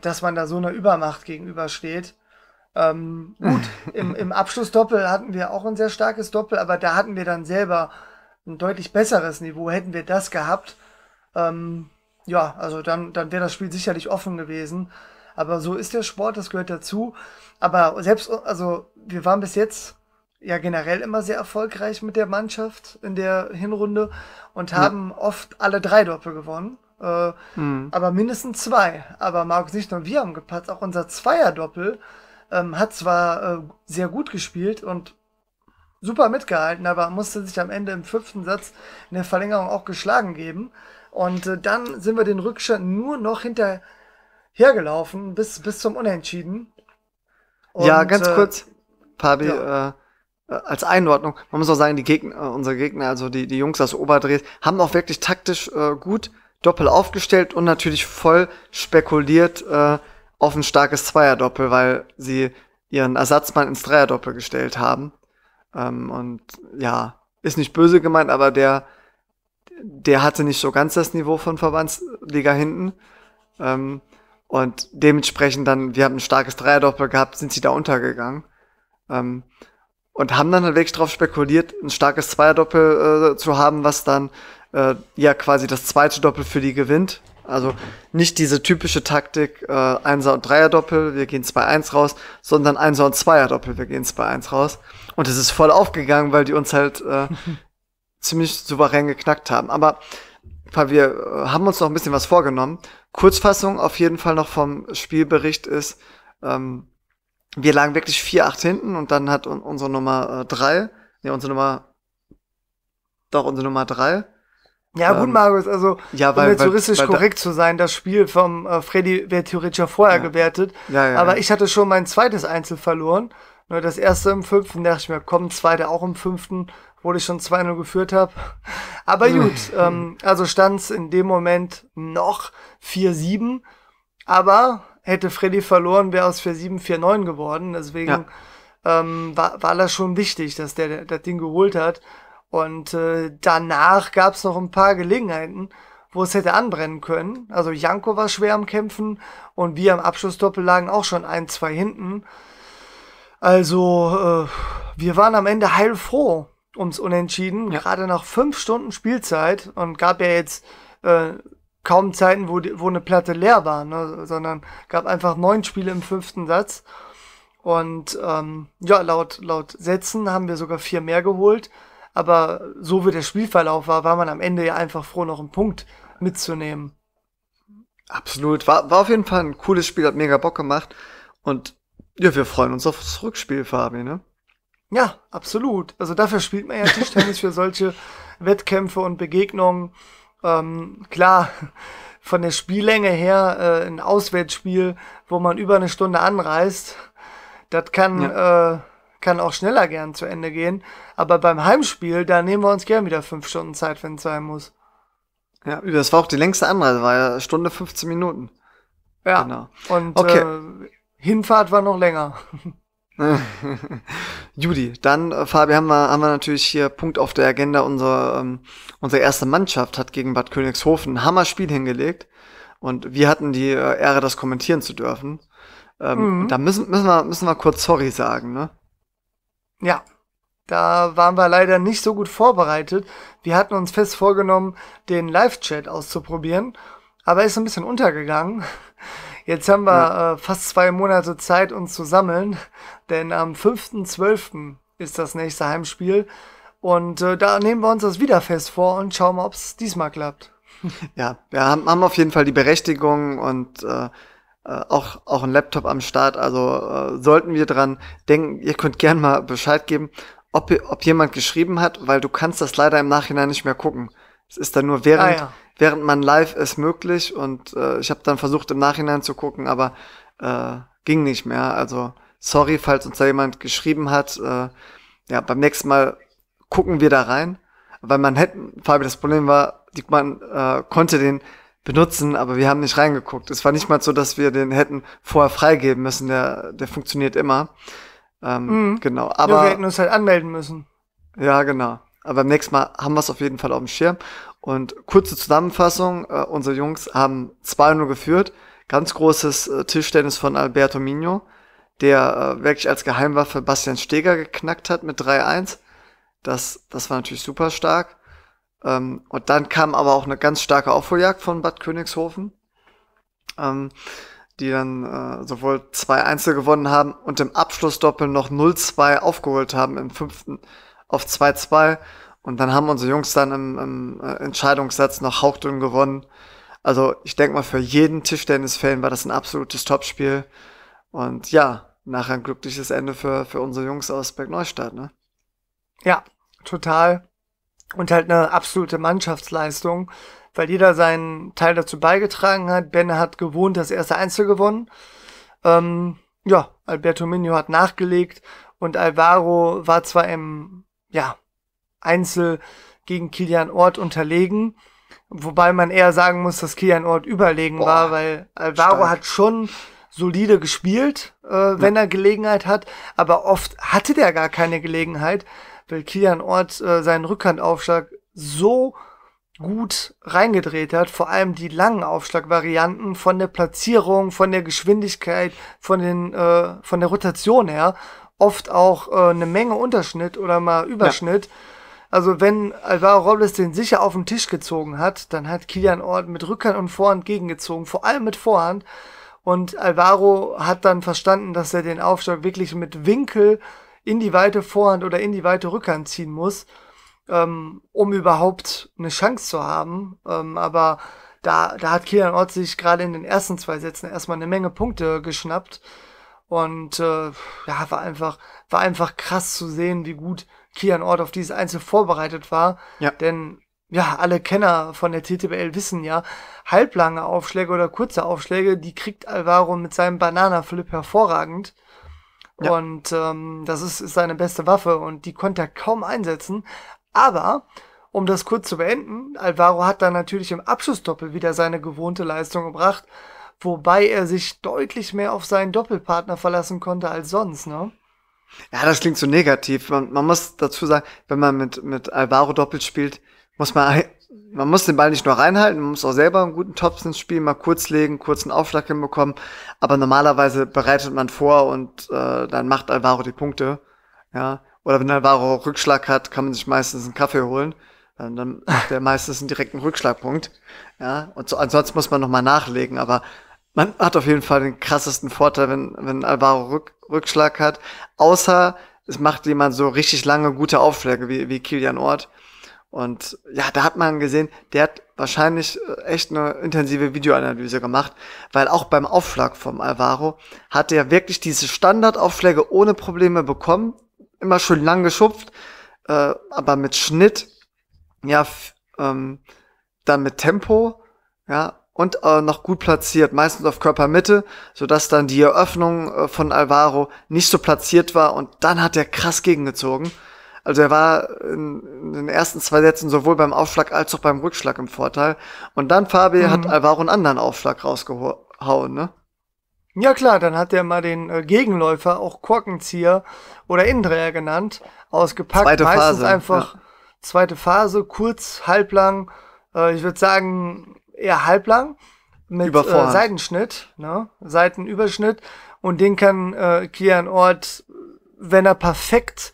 dass man da so einer Übermacht gegenübersteht. Ähm, gut, im, im Abschlussdoppel hatten wir auch ein sehr starkes Doppel, aber da hatten wir dann selber ein deutlich besseres Niveau. Hätten wir das gehabt, ähm, ja, also dann, dann wäre das Spiel sicherlich offen gewesen. Aber so ist der Sport, das gehört dazu. Aber selbst, also wir waren bis jetzt ja generell immer sehr erfolgreich mit der Mannschaft in der Hinrunde und haben ja. oft alle drei Doppel gewonnen. Äh, mhm. Aber mindestens zwei. Aber Markus nicht nur wir haben gepatzt, auch unser Zweierdoppel doppel ähm, hat zwar äh, sehr gut gespielt und super mitgehalten, aber musste sich am Ende im fünften Satz in der Verlängerung auch geschlagen geben. Und äh, dann sind wir den Rückstand nur noch hinterhergelaufen bis, bis zum Unentschieden. Und, ja, ganz äh, kurz, Fabi, ja. Äh, äh, als Einordnung. Man muss auch sagen, die Gegner, äh, unsere Gegner, also die, die Jungs aus Oberdreh, haben auch wirklich taktisch äh, gut Doppel aufgestellt und natürlich voll spekuliert, äh, auf ein starkes Zweierdoppel, weil sie ihren Ersatzmann ins Dreierdoppel gestellt haben. Ähm, und ja, ist nicht böse gemeint, aber der, der hatte nicht so ganz das Niveau von Verbandsliga hinten. Ähm, und dementsprechend dann, wir haben ein starkes Dreierdoppel gehabt, sind sie da untergegangen. Ähm, und haben dann halt wirklich darauf spekuliert, ein starkes Zweierdoppel äh, zu haben, was dann äh, ja quasi das zweite Doppel für die gewinnt also nicht diese typische Taktik, äh, Einser- und Dreier-Doppel, wir gehen 2-1 raus, sondern Einser- und Zweier-Doppel, wir gehen 2-1 raus. Und es ist voll aufgegangen, weil die uns halt äh, ziemlich souverän geknackt haben. Aber weil wir äh, haben uns noch ein bisschen was vorgenommen. Kurzfassung auf jeden Fall noch vom Spielbericht ist, ähm, wir lagen wirklich 4-8 hinten und dann hat un unsere Nummer 3, äh, nee, unsere Nummer, doch unsere Nummer 3, ja, ähm, gut, Marius, also ja, weil, um jetzt juristisch weil, weil, korrekt zu sein, das Spiel vom äh, Freddy wäre theoretisch ja vorher ja. gewertet. Ja, ja, aber ich hatte schon mein zweites Einzel verloren. Nur das erste im fünften dachte ich mir, komm, zweite auch im fünften, wo ich schon 2-0 geführt habe. Aber gut, ähm, also stand es in dem Moment noch 4-7. Aber hätte Freddy verloren, wäre aus 4-7 4-9 geworden. Deswegen ähm, war, war das schon wichtig, dass der das Ding geholt hat. Und äh, danach gab es noch ein paar Gelegenheiten, wo es hätte anbrennen können. Also Janko war schwer am Kämpfen und wir am Abschlussdoppel lagen auch schon ein, zwei hinten. Also äh, wir waren am Ende heilfroh ums Unentschieden, ja. gerade nach fünf Stunden Spielzeit und gab ja jetzt äh, kaum Zeiten, wo, die, wo eine Platte leer war, ne? sondern gab einfach neun Spiele im fünften Satz. Und ähm, ja, laut, laut Sätzen haben wir sogar vier mehr geholt. Aber so wie der Spielverlauf war, war man am Ende ja einfach froh, noch einen Punkt mitzunehmen. Absolut. War, war auf jeden Fall ein cooles Spiel, hat mega Bock gemacht. Und ja, wir freuen uns auf das Rückspiel, Fabi, ne? Ja, absolut. Also dafür spielt man ja Tischtennis für solche Wettkämpfe und Begegnungen. Ähm, klar, von der Spiellänge her äh, ein Auswärtsspiel, wo man über eine Stunde anreist, das kann ja. äh, kann auch schneller gern zu Ende gehen. Aber beim Heimspiel, da nehmen wir uns gern wieder fünf Stunden Zeit, wenn es sein muss. Ja, das war auch die längste Anreise, war ja Stunde 15 Minuten. Ja, genau. und okay. äh, Hinfahrt war noch länger. Judy, dann äh, Fabi, haben wir, haben wir natürlich hier Punkt auf der Agenda. Unsere, ähm, unsere erste Mannschaft hat gegen Bad Königshofen ein Hammerspiel hingelegt und wir hatten die äh, Ehre, das kommentieren zu dürfen. Ähm, mhm. Da müssen, müssen, wir, müssen wir kurz sorry sagen, ne? Ja, da waren wir leider nicht so gut vorbereitet. Wir hatten uns fest vorgenommen, den Live-Chat auszuprobieren, aber ist ein bisschen untergegangen. Jetzt haben wir ja. äh, fast zwei Monate Zeit, uns zu sammeln, denn am 5.12. ist das nächste Heimspiel. Und äh, da nehmen wir uns das wieder fest vor und schauen mal, ob es diesmal klappt. Ja, wir haben auf jeden Fall die Berechtigung und äh, äh, auch, auch ein Laptop am Start. Also äh, sollten wir dran denken, ihr könnt gern mal Bescheid geben, ob, ob jemand geschrieben hat, weil du kannst das leider im Nachhinein nicht mehr gucken. Es ist dann nur während, ah, ja. während man live ist möglich und äh, ich habe dann versucht im Nachhinein zu gucken, aber äh, ging nicht mehr. Also sorry, falls uns da jemand geschrieben hat. Äh, ja, beim nächsten Mal gucken wir da rein, weil man hätte, Fabi, das Problem war, man äh, konnte den benutzen, aber wir haben nicht reingeguckt. Es war nicht mal so, dass wir den hätten vorher freigeben müssen. Der, der funktioniert immer. Ähm, mhm. Genau. Aber ja, wir hätten uns halt anmelden müssen. Ja, genau. Aber beim nächsten Mal haben wir es auf jeden Fall auf dem Schirm. Und kurze Zusammenfassung. Äh, unsere Jungs haben 2-0 geführt. Ganz großes äh, Tischtennis von Alberto Mino, der äh, wirklich als Geheimwaffe Bastian Steger geknackt hat mit 3-1. Das, das war natürlich super stark. Ähm, und dann kam aber auch eine ganz starke Aufholjagd von Bad Königshofen, ähm, die dann äh, sowohl zwei Einzel gewonnen haben und im Abschlussdoppel noch 0-2 aufgeholt haben im fünften auf 2-2. Und dann haben unsere Jungs dann im, im äh, Entscheidungssatz noch hauchdünn gewonnen. Also ich denke mal, für jeden Tischtennis-Fan war das ein absolutes Topspiel. Und ja, nachher ein glückliches Ende für, für unsere Jungs aus Bergneustadt. Ne? Ja, total und halt eine absolute Mannschaftsleistung, weil jeder seinen Teil dazu beigetragen hat. Ben hat gewohnt, das erste Einzel gewonnen. Ähm, ja, Alberto Minio hat nachgelegt und Alvaro war zwar im ja, Einzel gegen Kilian Ort unterlegen, wobei man eher sagen muss, dass Kilian Ort überlegen Boah, war, weil Alvaro stark. hat schon solide gespielt, äh, wenn ja. er Gelegenheit hat, aber oft hatte der gar keine Gelegenheit weil Kilian Ort äh, seinen Rückhandaufschlag so gut reingedreht hat, vor allem die langen Aufschlagvarianten von der Platzierung, von der Geschwindigkeit, von den äh, von der Rotation her oft auch äh, eine Menge Unterschnitt oder mal Überschnitt. Ja. Also wenn Alvaro Robles den sicher auf den Tisch gezogen hat, dann hat Kilian Ort mit Rückhand und Vorhand gegengezogen, vor allem mit Vorhand. Und Alvaro hat dann verstanden, dass er den Aufschlag wirklich mit Winkel in die weite Vorhand oder in die weite Rückhand ziehen muss, ähm, um überhaupt eine Chance zu haben. Ähm, aber da, da hat Kilian Ort sich gerade in den ersten zwei Sätzen erstmal eine Menge Punkte geschnappt. Und äh, ja, war einfach, war einfach krass zu sehen, wie gut Kilian Ort auf dieses Einzel vorbereitet war. Ja. Denn ja, alle Kenner von der TTBL wissen ja, halblange Aufschläge oder kurze Aufschläge, die kriegt Alvaro mit seinem Bananaflip hervorragend. Ja. Und ähm, das ist, ist seine beste Waffe und die konnte er kaum einsetzen. Aber um das kurz zu beenden, Alvaro hat dann natürlich im Abschussdoppel wieder seine gewohnte Leistung gebracht, wobei er sich deutlich mehr auf seinen Doppelpartner verlassen konnte als sonst, ne? Ja, das klingt so negativ. Man, man muss dazu sagen, wenn man mit, mit Alvaro doppelt spielt, muss man man muss den Ball nicht nur reinhalten, man muss auch selber einen guten Tops ins Spiel mal kurz legen, kurzen Aufschlag hinbekommen. Aber normalerweise bereitet man vor und äh, dann macht Alvaro die Punkte. Ja. Oder wenn Alvaro Rückschlag hat, kann man sich meistens einen Kaffee holen. Dann, ähm, dann macht er meistens einen direkten Rückschlagpunkt. Ja. Und so, ansonsten muss man nochmal nachlegen, aber man hat auf jeden Fall den krassesten Vorteil, wenn, wenn Alvaro Rück, Rückschlag hat. Außer es macht jemand so richtig lange gute Aufschläge wie, wie Kilian Ort und ja, da hat man gesehen, der hat wahrscheinlich äh, echt eine intensive Videoanalyse gemacht, weil auch beim Aufschlag vom Alvaro hat er wirklich diese Standardaufschläge ohne Probleme bekommen, immer schön lang geschupft, äh, aber mit Schnitt, ja, ähm, dann mit Tempo, ja, und äh, noch gut platziert, meistens auf Körpermitte, sodass dann die Eröffnung äh, von Alvaro nicht so platziert war und dann hat er krass gegengezogen also er war in, in, den ersten zwei Sätzen sowohl beim Aufschlag als auch beim Rückschlag im Vorteil. Und dann Fabi mhm. hat Alvaro einen anderen Aufschlag rausgehauen, ne? Ja klar, dann hat er mal den äh, Gegenläufer, auch Korkenzieher oder Indreher genannt, ausgepackt. Zweite Meistens Phase. einfach ja. zweite Phase, kurz, halblang. Äh, ich würde sagen, eher halblang mit äh, Seitenschnitt, ne? Seitenüberschnitt. Und den kann äh, Kian Ort, wenn er perfekt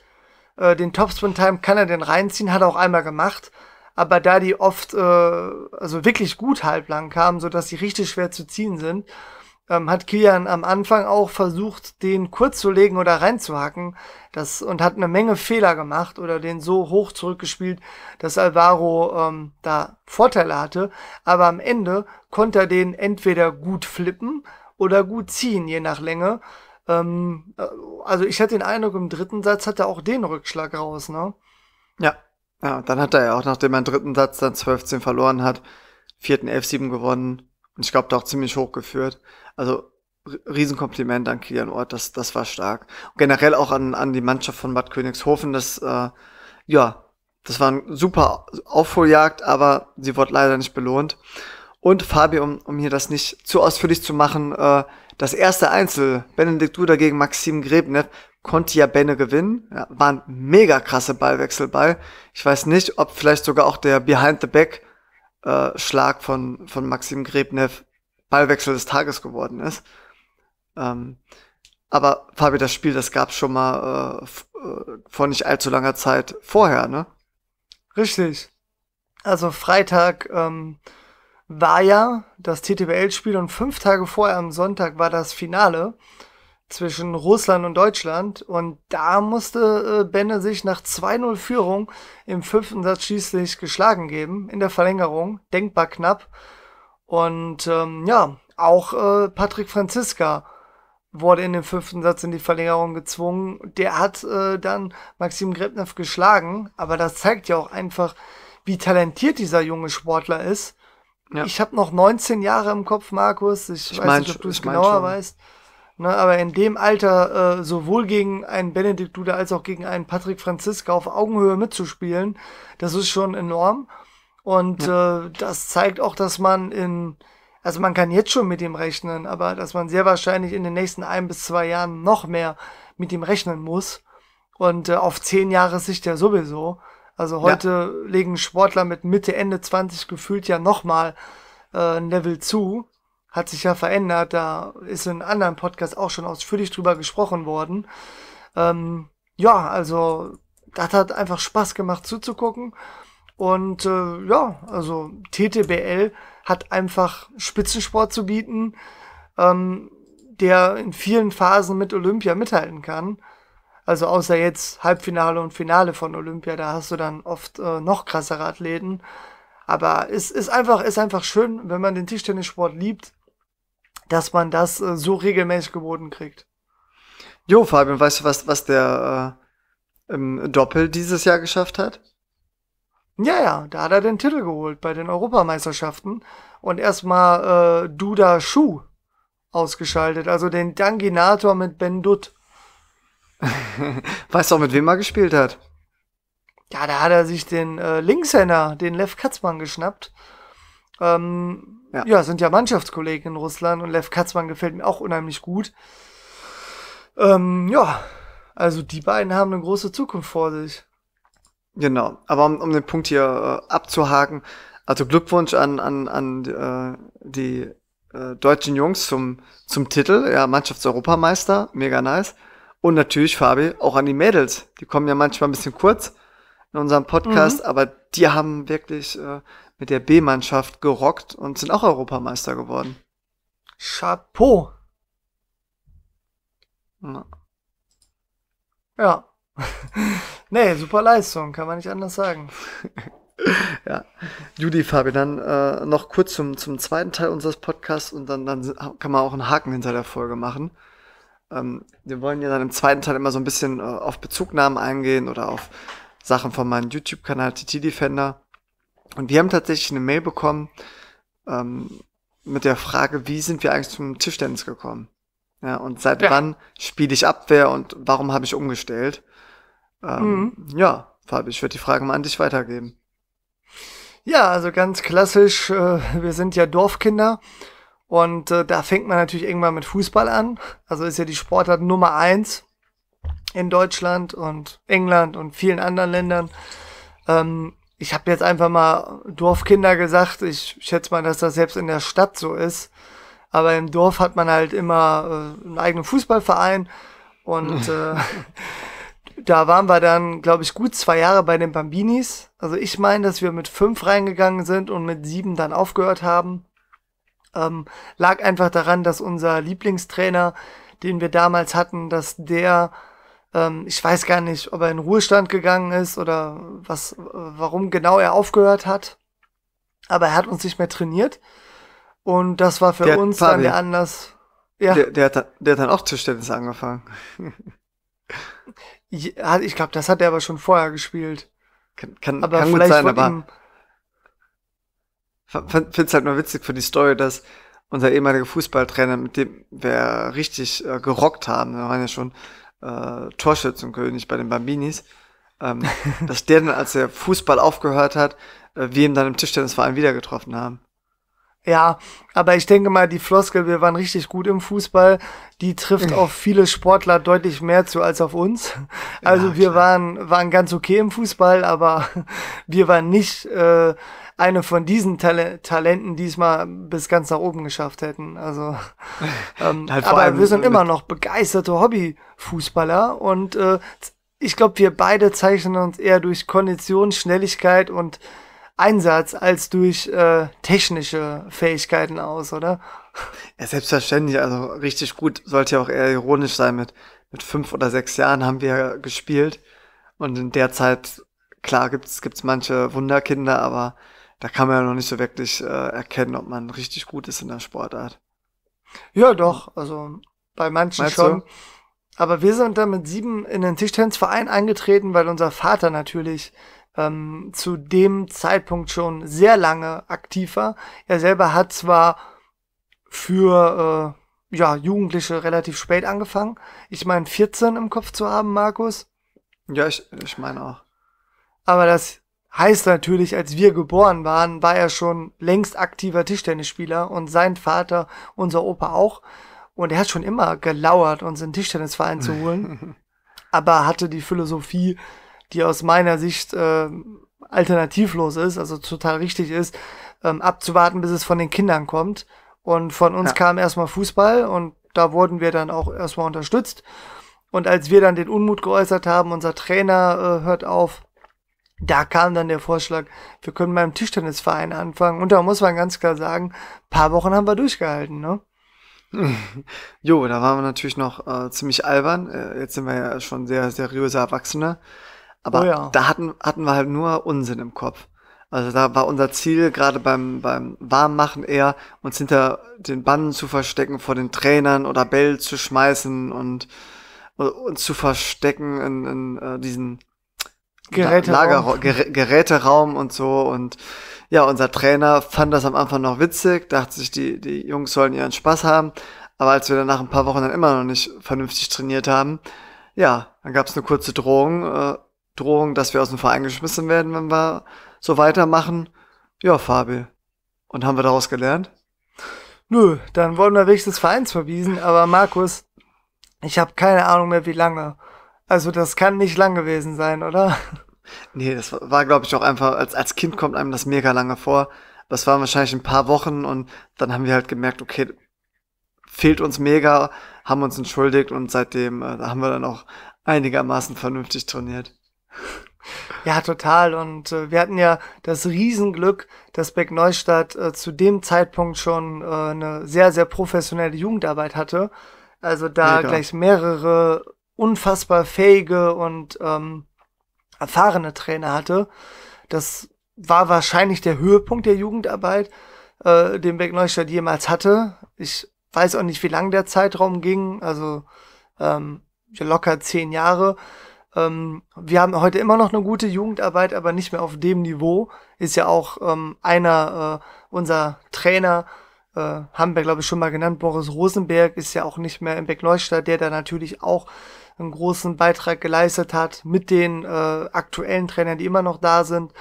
äh, den Topspin-Time kann er denn reinziehen, hat er auch einmal gemacht. Aber da die oft, äh, also wirklich gut halblang kamen, so dass sie richtig schwer zu ziehen sind, ähm, hat Kilian am Anfang auch versucht, den kurz zu legen oder reinzuhacken. Das, und hat eine Menge Fehler gemacht oder den so hoch zurückgespielt, dass Alvaro ähm, da Vorteile hatte. Aber am Ende konnte er den entweder gut flippen oder gut ziehen, je nach Länge. Ähm, äh, also ich hatte den Eindruck, im dritten Satz hat er auch den Rückschlag raus, ne? Ja. Ja, dann hat er ja auch, nachdem er im dritten Satz dann 12-10 verloren hat, vierten 11-7 gewonnen. Und ich glaube, da auch ziemlich hoch geführt. Also Riesenkompliment an Kilian Ort, das, das war stark. Und generell auch an, an die Mannschaft von Bad Königshofen, das, äh, ja, das war ein super Aufholjagd, aber sie wurde leider nicht belohnt. Und Fabio, um, um hier das nicht zu ausführlich zu machen, äh, das erste Einzel, Benedikt Duda gegen Maxim Grebnev, konnte ja Benne gewinnen. Ja, war ein mega krasse Ballwechsel bei. Ich weiß nicht, ob vielleicht sogar auch der Behind-the-Back-Schlag äh, von, von Maxim Grebnev Ballwechsel des Tages geworden ist. Ähm, aber Fabi, das Spiel, das gab schon mal äh, äh, vor nicht allzu langer Zeit vorher, ne? Richtig. Also Freitag ähm, war ja das TTBL-Spiel und fünf Tage vorher am Sonntag war das Finale zwischen Russland und Deutschland. Und da musste äh, Benne sich nach 2-0 Führung im fünften Satz schließlich geschlagen geben, in der Verlängerung, denkbar knapp. Und ähm, ja, auch äh, Patrick Franziska wurde in dem fünften Satz in die Verlängerung gezwungen. Der hat äh, dann Maxim Grebnev geschlagen, aber das zeigt ja auch einfach, wie talentiert dieser junge Sportler ist ja. Ich habe noch 19 Jahre im Kopf, Markus. Ich, ich weiß mein, nicht, ob du es genauer schon. weißt. Na, ne, aber in dem Alter äh, sowohl gegen einen Benedikt Duda als auch gegen einen Patrick Franziska auf Augenhöhe mitzuspielen, das ist schon enorm. Und ja. äh, das zeigt auch, dass man in, also man kann jetzt schon mit ihm rechnen, aber dass man sehr wahrscheinlich in den nächsten ein bis zwei Jahren noch mehr mit ihm rechnen muss. Und äh, auf zehn Jahre Sicht ja sowieso. Also heute ja. legen Sportler mit Mitte, Ende 20 gefühlt ja nochmal äh, ein Level zu. Hat sich ja verändert. Da ist in anderen Podcasts auch schon ausführlich drüber gesprochen worden. Ähm, ja, also das hat einfach Spaß gemacht zuzugucken. Und äh, ja, also TTBL hat einfach Spitzensport zu bieten, ähm, der in vielen Phasen mit Olympia mithalten kann. Also außer jetzt Halbfinale und Finale von Olympia, da hast du dann oft äh, noch krassere Athleten. Aber es ist einfach, ist einfach schön, wenn man den Tischtennissport liebt, dass man das äh, so regelmäßig geboten kriegt. Jo, Fabian, weißt du, was, was der äh, im Doppel dieses Jahr geschafft hat? Ja, ja, da hat er den Titel geholt bei den Europameisterschaften und erstmal äh, Duda Schuh ausgeschaltet, also den Danginator mit Ben Dutt. weißt du auch, mit wem er gespielt hat? Ja, da hat er sich den äh, Linkshänder, den Lev Katzmann, geschnappt. Ähm, ja. ja. sind ja Mannschaftskollegen in Russland und Lev Katzmann gefällt mir auch unheimlich gut. Ähm, ja, also die beiden haben eine große Zukunft vor sich. Genau, aber um, um den Punkt hier äh, abzuhaken, also Glückwunsch an, an, an äh, die äh, deutschen Jungs zum, zum Titel, ja, Mannschaftseuropameister, mega nice. Und natürlich, Fabi, auch an die Mädels. Die kommen ja manchmal ein bisschen kurz in unserem Podcast, mhm. aber die haben wirklich äh, mit der B-Mannschaft gerockt und sind auch Europameister geworden. Chapeau. Ja. ja. nee, super Leistung, kann man nicht anders sagen. ja. Judy, Fabi, dann äh, noch kurz zum, zum zweiten Teil unseres Podcasts und dann, dann kann man auch einen Haken hinter der Folge machen. Ähm, wir wollen ja dann im zweiten Teil immer so ein bisschen äh, auf Bezugnahmen eingehen oder auf Sachen von meinem YouTube-Kanal TT Defender. Und wir haben tatsächlich eine Mail bekommen ähm, mit der Frage, wie sind wir eigentlich zum Tischtennis gekommen? Ja, und seit ja. wann spiele ich Abwehr und warum habe ich umgestellt? Ähm, mhm. Ja, Fabi, ich würde die Frage mal an dich weitergeben. Ja, also ganz klassisch, äh, wir sind ja Dorfkinder und äh, da fängt man natürlich irgendwann mit Fußball an. Also ist ja die Sportart Nummer eins in Deutschland und England und vielen anderen Ländern. Ähm, ich habe jetzt einfach mal Dorfkinder gesagt. Ich schätze mal, dass das selbst in der Stadt so ist. Aber im Dorf hat man halt immer äh, einen eigenen Fußballverein. Und äh, da waren wir dann, glaube ich, gut zwei Jahre bei den Bambinis. Also ich meine, dass wir mit fünf reingegangen sind und mit sieben dann aufgehört haben. Ähm, lag einfach daran, dass unser Lieblingstrainer, den wir damals hatten, dass der, ähm, ich weiß gar nicht, ob er in Ruhestand gegangen ist oder was, äh, warum genau er aufgehört hat. Aber er hat uns nicht mehr trainiert. Und das war für der uns Fabi, dann der Anlass. Ja. Der, der, hat, der hat dann auch Tischtennis angefangen. ich glaube, das hat er aber schon vorher gespielt. Kann, kann, aber kann vielleicht sein, aber. Ihm, finde es halt mal witzig für die Story, dass unser ehemaliger Fußballtrainer, mit dem wir richtig äh, gerockt haben, wir waren ja schon äh, Torschützenkönig bei den Bambinis, ähm, dass der dann, als er Fußball aufgehört hat, äh, wir ihn dann im Tischtennisverein wieder getroffen haben. Ja, aber ich denke mal, die Floskel, wir waren richtig gut im Fußball, die trifft auf viele Sportler deutlich mehr zu als auf uns. Also ja, wir waren, waren ganz okay im Fußball, aber wir waren nicht äh, eine von diesen Tal Talenten diesmal bis ganz nach oben geschafft hätten. Also, ähm, halt aber wir sind immer noch begeisterte Hobbyfußballer und äh, ich glaube, wir beide zeichnen uns eher durch Kondition, Schnelligkeit und Einsatz als durch äh, technische Fähigkeiten aus, oder? Ja, selbstverständlich. Also richtig gut sollte ja auch eher ironisch sein. Mit, mit fünf oder sechs Jahren haben wir gespielt. Und in der Zeit, klar, gibt es manche Wunderkinder, aber da kann man ja noch nicht so wirklich äh, erkennen, ob man richtig gut ist in der Sportart. Ja, doch, also bei manchen Meinst schon. Du? Aber wir sind dann mit sieben in den Tischtennisverein eingetreten, weil unser Vater natürlich ähm, zu dem Zeitpunkt schon sehr lange aktiv war. Er selber hat zwar für äh, ja, Jugendliche relativ spät angefangen. Ich meine 14 im Kopf zu haben, Markus. Ja, ich, ich meine auch. Aber das Heißt natürlich, als wir geboren waren, war er schon längst aktiver Tischtennisspieler und sein Vater, unser Opa auch. Und er hat schon immer gelauert, uns in Tischtennisverein zu holen. aber hatte die Philosophie, die aus meiner Sicht äh, alternativlos ist, also total richtig ist, ähm, abzuwarten, bis es von den Kindern kommt. Und von uns ja. kam erstmal Fußball und da wurden wir dann auch erstmal unterstützt. Und als wir dann den Unmut geäußert haben, unser Trainer äh, hört auf, da kam dann der Vorschlag, wir können beim Tischtennisverein anfangen. Und da muss man ganz klar sagen, paar Wochen haben wir durchgehalten, ne? Jo, da waren wir natürlich noch äh, ziemlich albern. Äh, jetzt sind wir ja schon sehr seriöse Erwachsene. Aber oh ja. da hatten, hatten wir halt nur Unsinn im Kopf. Also da war unser Ziel gerade beim, beim Warmmachen eher, uns hinter den Bannen zu verstecken, vor den Trainern oder Bell zu schmeißen und uns zu verstecken in, in äh, diesen Geräteraum. Lager, Geräteraum und so. Und ja, unser Trainer fand das am Anfang noch witzig, dachte sich, die, die Jungs sollen ihren Spaß haben. Aber als wir dann nach ein paar Wochen dann immer noch nicht vernünftig trainiert haben, ja, dann gab es eine kurze Drohung, äh, Drohung, dass wir aus dem Verein geschmissen werden, wenn wir so weitermachen. Ja, Fabi. Und haben wir daraus gelernt? Nö, dann wurden wir wenigstens Vereins verwiesen, aber Markus, ich habe keine Ahnung mehr, wie lange. Also das kann nicht lang gewesen sein, oder? Nee, das war, glaube ich, auch einfach, als, als Kind kommt einem das mega lange vor. Das waren wahrscheinlich ein paar Wochen und dann haben wir halt gemerkt, okay, fehlt uns mega, haben uns entschuldigt und seitdem äh, haben wir dann auch einigermaßen vernünftig trainiert. Ja, total. Und äh, wir hatten ja das Riesenglück, dass Beck Neustadt äh, zu dem Zeitpunkt schon äh, eine sehr, sehr professionelle Jugendarbeit hatte. Also da Mega. gleich mehrere unfassbar fähige und ähm, erfahrene Trainer hatte. Das war wahrscheinlich der Höhepunkt der Jugendarbeit, äh, den Beck Neustadt jemals hatte. Ich weiß auch nicht, wie lang der Zeitraum ging, also ähm, locker zehn Jahre. Ähm, wir haben heute immer noch eine gute Jugendarbeit, aber nicht mehr auf dem Niveau. Ist ja auch ähm, einer äh, unser Trainer, äh, haben wir glaube ich schon mal genannt, Boris Rosenberg, ist ja auch nicht mehr im Beck Neustadt, der da natürlich auch einen großen Beitrag geleistet hat mit den äh, aktuellen Trainern, die immer noch da sind.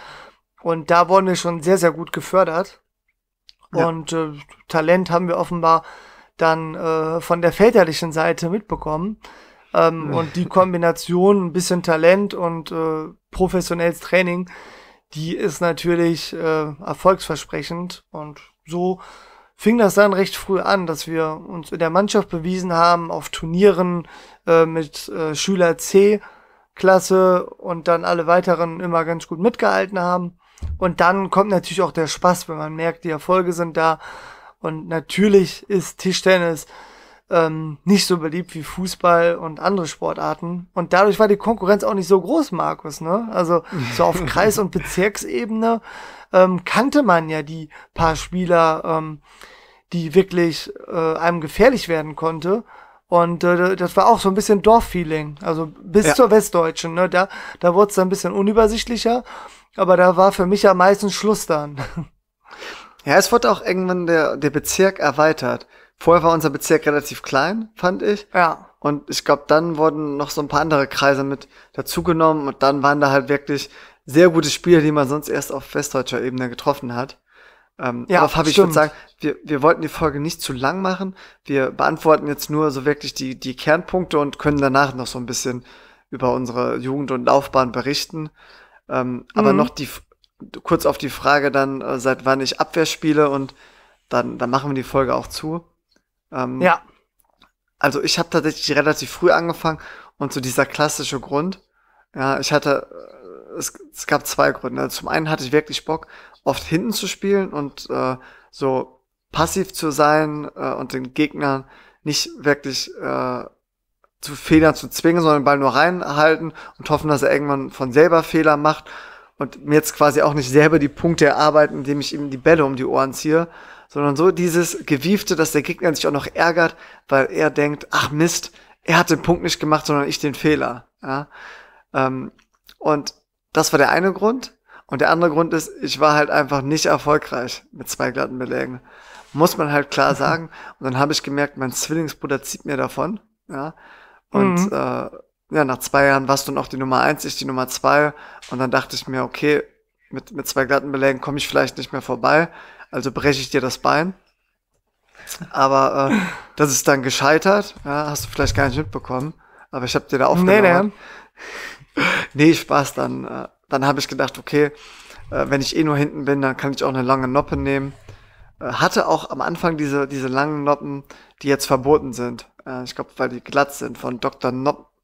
Und da wurden wir schon sehr, sehr gut gefördert. Ja. Und äh, Talent haben wir offenbar dann äh, von der väterlichen Seite mitbekommen. Ähm, und die Kombination, ein bisschen Talent und äh, professionelles Training, die ist natürlich äh, erfolgsversprechend. Und so fing das dann recht früh an, dass wir uns in der Mannschaft bewiesen haben, auf Turnieren äh, mit äh, Schüler C Klasse und dann alle weiteren immer ganz gut mitgehalten haben. Und dann kommt natürlich auch der Spaß, wenn man merkt, die Erfolge sind da. Und natürlich ist Tischtennis ähm, nicht so beliebt wie Fußball und andere Sportarten. Und dadurch war die Konkurrenz auch nicht so groß, Markus. Ne? Also so auf Kreis- und Bezirksebene ähm, kannte man ja die paar Spieler, ähm, die wirklich äh, einem gefährlich werden konnte. Und äh, das war auch so ein bisschen Dorffeeling. Also bis ja. zur Westdeutschen, ne? Da, da wurde es dann ein bisschen unübersichtlicher. Aber da war für mich am meisten Schluss dann. Ja, es wurde auch irgendwann der, der Bezirk erweitert. Vorher war unser Bezirk relativ klein, fand ich. Ja. Und ich glaube, dann wurden noch so ein paar andere Kreise mit dazugenommen und dann waren da halt wirklich sehr gute Spieler, die man sonst erst auf westdeutscher Ebene getroffen hat. Ähm, ja, aber Fabi, stimmt. ich würde sagen, wir, wir wollten die Folge nicht zu lang machen. Wir beantworten jetzt nur so wirklich die, die Kernpunkte und können danach noch so ein bisschen über unsere Jugend und Laufbahn berichten. Ähm, aber mhm. noch die kurz auf die Frage dann, äh, seit wann ich Abwehr spiele und dann, dann machen wir die Folge auch zu. Ähm, ja. Also ich habe tatsächlich relativ früh angefangen und so dieser klassische Grund, ja, ich hatte, äh, es, es gab zwei Gründe. Also zum einen hatte ich wirklich Bock, oft hinten zu spielen und äh, so passiv zu sein äh, und den Gegnern nicht wirklich äh, zu Fehlern zu zwingen, sondern den Ball nur reinhalten und hoffen, dass er irgendwann von selber Fehler macht und mir jetzt quasi auch nicht selber die Punkte erarbeiten, indem ich ihm die Bälle um die Ohren ziehe, sondern so dieses Gewiefte, dass der Gegner sich auch noch ärgert, weil er denkt, ach Mist, er hat den Punkt nicht gemacht, sondern ich den Fehler. Ja? Ähm, und das war der eine Grund. Und der andere Grund ist, ich war halt einfach nicht erfolgreich mit zwei glatten Belägen. Muss man halt klar sagen. Und dann habe ich gemerkt, mein Zwillingsbruder zieht mir davon. Ja? Und mhm. äh, ja, nach zwei Jahren warst du noch die Nummer eins, ich die Nummer zwei. Und dann dachte ich mir, okay, mit, mit zwei glatten Belägen komme ich vielleicht nicht mehr vorbei also breche ich dir das Bein. Aber äh, das ist dann gescheitert. Ja, hast du vielleicht gar nicht mitbekommen. Aber ich habe dir da aufgenommen. Nee, nee. nee Spaß. Dann, äh, dann habe ich gedacht, okay, äh, wenn ich eh nur hinten bin, dann kann ich auch eine lange Noppe nehmen. Äh, hatte auch am Anfang diese, diese langen Noppen, die jetzt verboten sind. Äh, ich glaube, weil die glatt sind. Von Dr.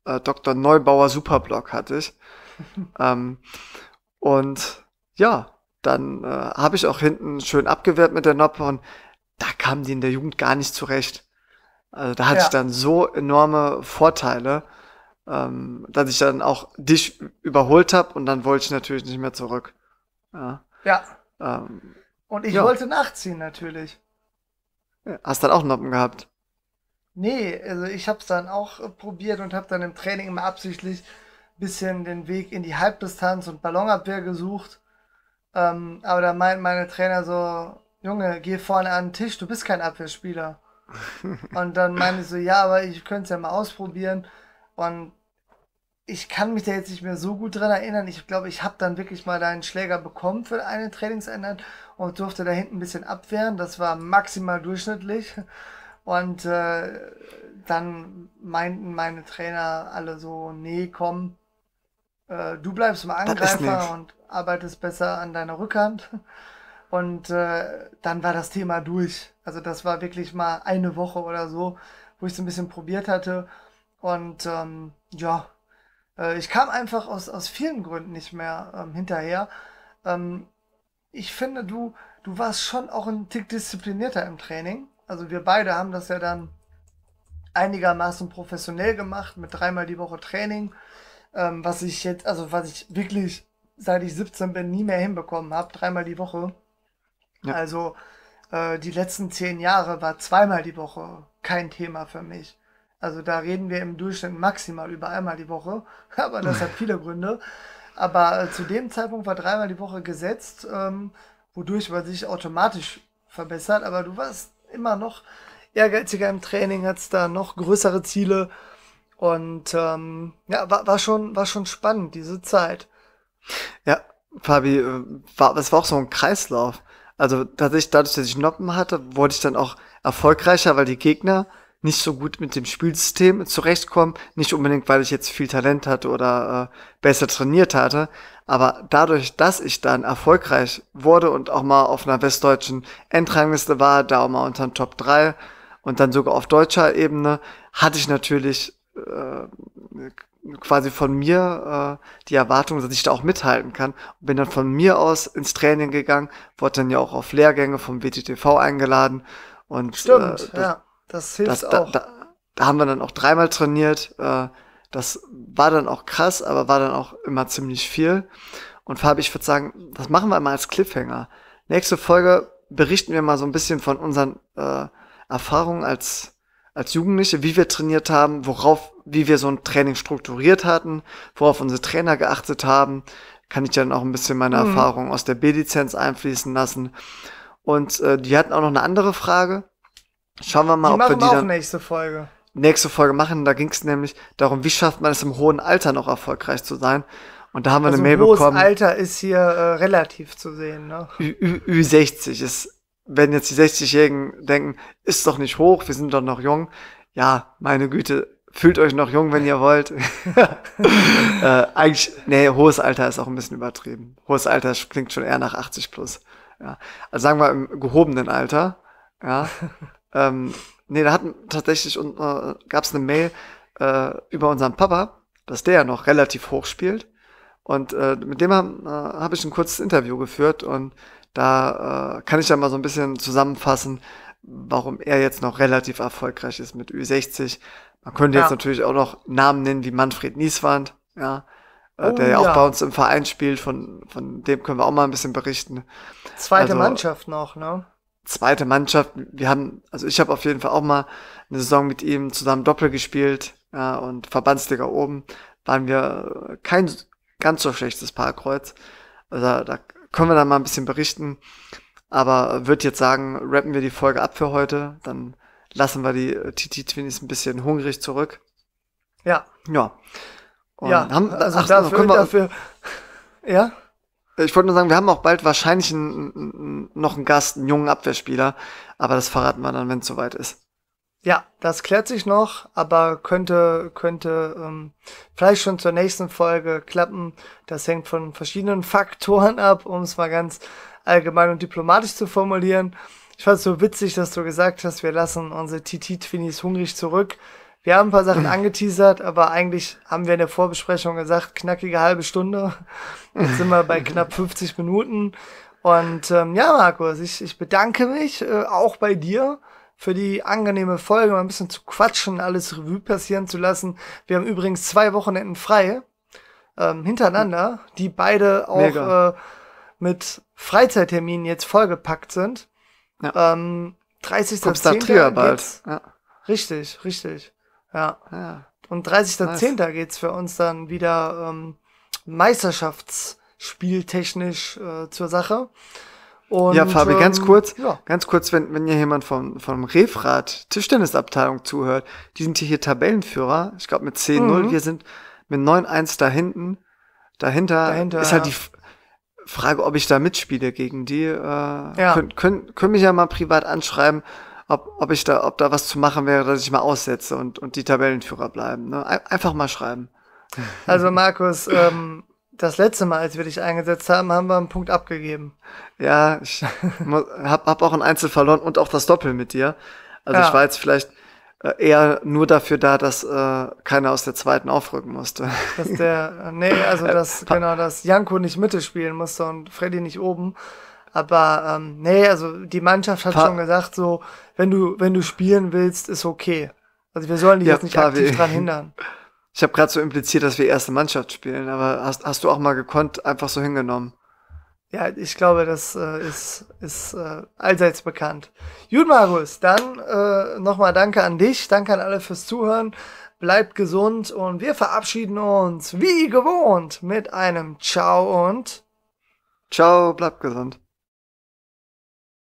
äh, Dr. Neubauer Superblock hatte ich. ähm, und ja, dann äh, habe ich auch hinten schön abgewehrt mit der Noppe und da kamen die in der Jugend gar nicht zurecht. Also da hatte ja. ich dann so enorme Vorteile, ähm, dass ich dann auch dich überholt habe und dann wollte ich natürlich nicht mehr zurück. Ja. ja. Ähm, und ich ja. wollte nachziehen natürlich. Hast dann auch Noppen gehabt? Nee, also ich habe es dann auch äh, probiert und habe dann im Training immer absichtlich ein bisschen den Weg in die Halbdistanz und Ballonabwehr gesucht ähm, aber da meinten meine Trainer so, Junge, geh vorne an den Tisch, du bist kein Abwehrspieler. und dann meinte ich so, ja, aber ich könnte es ja mal ausprobieren. Und ich kann mich da jetzt nicht mehr so gut dran erinnern. Ich glaube, ich habe dann wirklich mal deinen Schläger bekommen für eine Trainingsänderung und durfte da hinten ein bisschen abwehren. Das war maximal durchschnittlich. Und äh, dann meinten meine Trainer alle so, nee, komm, äh, du bleibst mal Angreifer und arbeitest besser an deiner Rückhand. Und äh, dann war das Thema durch. Also das war wirklich mal eine Woche oder so, wo ich es ein bisschen probiert hatte. Und ähm, ja, äh, ich kam einfach aus, aus vielen Gründen nicht mehr ähm, hinterher. Ähm, ich finde, du, du warst schon auch ein Tick disziplinierter im Training. Also wir beide haben das ja dann einigermaßen professionell gemacht mit dreimal die Woche Training, ähm, was ich jetzt, also was ich wirklich seit ich 17 bin, nie mehr hinbekommen habe, dreimal die Woche. Ja. Also äh, die letzten zehn Jahre war zweimal die Woche kein Thema für mich. Also da reden wir im Durchschnitt maximal über einmal die Woche, aber das hat viele Gründe. Aber äh, zu dem Zeitpunkt war dreimal die Woche gesetzt, ähm, wodurch man sich automatisch verbessert. Aber du warst immer noch ehrgeiziger im Training, hattest da noch größere Ziele. Und ähm, ja, war, war, schon, war schon spannend, diese Zeit. Ja, Fabi, äh, war, das war auch so ein Kreislauf. Also tatsächlich, dadurch, dass ich Noppen hatte, wurde ich dann auch erfolgreicher, weil die Gegner nicht so gut mit dem Spielsystem zurechtkommen. Nicht unbedingt, weil ich jetzt viel Talent hatte oder äh, besser trainiert hatte. Aber dadurch, dass ich dann erfolgreich wurde und auch mal auf einer westdeutschen Endrangliste war, da auch mal unter den Top 3 und dann sogar auf deutscher Ebene, hatte ich natürlich äh, quasi von mir äh, die Erwartung, dass ich da auch mithalten kann. Und bin dann von mir aus ins Training gegangen, wurde dann ja auch auf Lehrgänge vom WTTV eingeladen. Und, Stimmt, äh, das, ja, das hilft das, auch. Da, da, da, haben wir dann auch dreimal trainiert. Äh, das war dann auch krass, aber war dann auch immer ziemlich viel. Und Fabi, ich würde sagen, das machen wir mal als Cliffhanger. Nächste Folge berichten wir mal so ein bisschen von unseren äh, Erfahrungen als als Jugendliche, wie wir trainiert haben, worauf, wie wir so ein Training strukturiert hatten, worauf unsere Trainer geachtet haben, kann ich dann auch ein bisschen meine mhm. Erfahrungen aus der B-Lizenz einfließen lassen. Und äh, die hatten auch noch eine andere Frage. Schauen wir mal, die ob wir die dann nächste Folge. nächste Folge machen. Da ging es nämlich darum, wie schafft man es im hohen Alter noch erfolgreich zu sein. Und da haben wir also eine Mail bekommen. Hohes Alter ist hier äh, relativ zu sehen. Ne? Ü, Ü, Ü60 ist wenn jetzt die 60-Jährigen denken, ist doch nicht hoch, wir sind doch noch jung. Ja, meine Güte, fühlt euch noch jung, wenn ihr wollt. äh, eigentlich, nee, hohes Alter ist auch ein bisschen übertrieben. Hohes Alter klingt schon eher nach 80 plus. Ja. Also sagen wir im gehobenen Alter. Ja. ähm, nee, da hatten tatsächlich äh, gab es eine Mail äh, über unseren Papa, dass der ja noch relativ hoch spielt. Und äh, mit dem habe äh, hab ich ein kurzes Interview geführt und da äh, kann ich ja mal so ein bisschen zusammenfassen, warum er jetzt noch relativ erfolgreich ist mit Ü60. Man könnte ja. jetzt natürlich auch noch Namen nennen wie Manfred Nieswand, ja, äh, oh, der ja auch bei uns im Verein spielt. Von, von dem können wir auch mal ein bisschen berichten. Zweite also, Mannschaft noch, ne? Zweite Mannschaft. Wir haben, also ich habe auf jeden Fall auch mal eine Saison mit ihm zusammen Doppel gespielt ja, und Verbandsliga oben waren wir kein ganz so schlechtes Paarkreuz. Also da können wir dann mal ein bisschen berichten. Aber würde jetzt sagen, rappen wir die Folge ab für heute. Dann lassen wir die äh, TT-Twinnies ein bisschen hungrig zurück. Ja. Ja. Und ja, haben, also ach, dafür, können wir, dafür, ja? Ich wollte nur sagen, wir haben auch bald wahrscheinlich einen, einen, noch einen Gast, einen jungen Abwehrspieler, aber das verraten wir dann, wenn es soweit ist. Ja, das klärt sich noch, aber könnte, könnte ähm, vielleicht schon zur nächsten Folge klappen. Das hängt von verschiedenen Faktoren ab, um es mal ganz allgemein und diplomatisch zu formulieren. Ich fand es so witzig, dass du gesagt hast, wir lassen unsere TT-Twinis hungrig zurück. Wir haben ein paar Sachen angeteasert, aber eigentlich haben wir in der Vorbesprechung gesagt, knackige halbe Stunde. Jetzt sind wir bei knapp 50 Minuten. Und ähm, ja, Markus, ich, ich bedanke mich äh, auch bei dir für die angenehme Folge, mal ein bisschen zu quatschen, alles Revue passieren zu lassen. Wir haben übrigens zwei Wochenenden frei ähm, hintereinander, die beide auch äh, mit Freizeitterminen jetzt vollgepackt sind. Ja. Ähm, 30. Kommst nach Trier bald. Ja. Richtig, richtig. Ja. ja. Und 30.10. Nice. geht's für uns dann wieder ähm, Meisterschaftsspieltechnisch äh, zur Sache. Und, ja, Fabi, ähm, ganz kurz, ja. ganz kurz, wenn, wenn hier jemand vom, vom Refrat Tischtennisabteilung zuhört, die sind hier, Tabellenführer, ich glaube mit 10-0, mhm. wir sind mit 9-1 da hinten. Dahinter, Dahinter ist halt die F Frage, ob ich da mitspiele gegen die. Äh, ja. können, können, können mich ja mal privat anschreiben, ob, ob ich da, ob da was zu machen wäre, dass ich mal aussetze und, und die Tabellenführer bleiben. Ne? Einfach mal schreiben. Also Markus, ähm, das letzte Mal, als wir dich eingesetzt haben, haben wir einen Punkt abgegeben. Ja, ich hab, hab auch ein Einzel verloren und auch das Doppel mit dir. Also ja. ich war jetzt vielleicht äh, eher nur dafür da, dass äh, keiner aus der zweiten aufrücken musste. Dass der, äh, nee, also dass, genau, dass Janko nicht Mitte spielen musste und Freddy nicht oben. Aber ähm, nee, also die Mannschaft hat pa schon gesagt, so, wenn du, wenn du spielen willst, ist okay. Also wir sollen die ja, jetzt nicht aktiv dran hindern. Ich habe gerade so impliziert, dass wir erste Mannschaft spielen, aber hast, hast du auch mal gekonnt, einfach so hingenommen? Ja, ich glaube, das äh, ist, ist äh, allseits bekannt. Gut, Markus, dann äh, nochmal danke an dich, danke an alle fürs Zuhören. Bleibt gesund und wir verabschieden uns wie gewohnt mit einem Ciao und Ciao, bleibt gesund.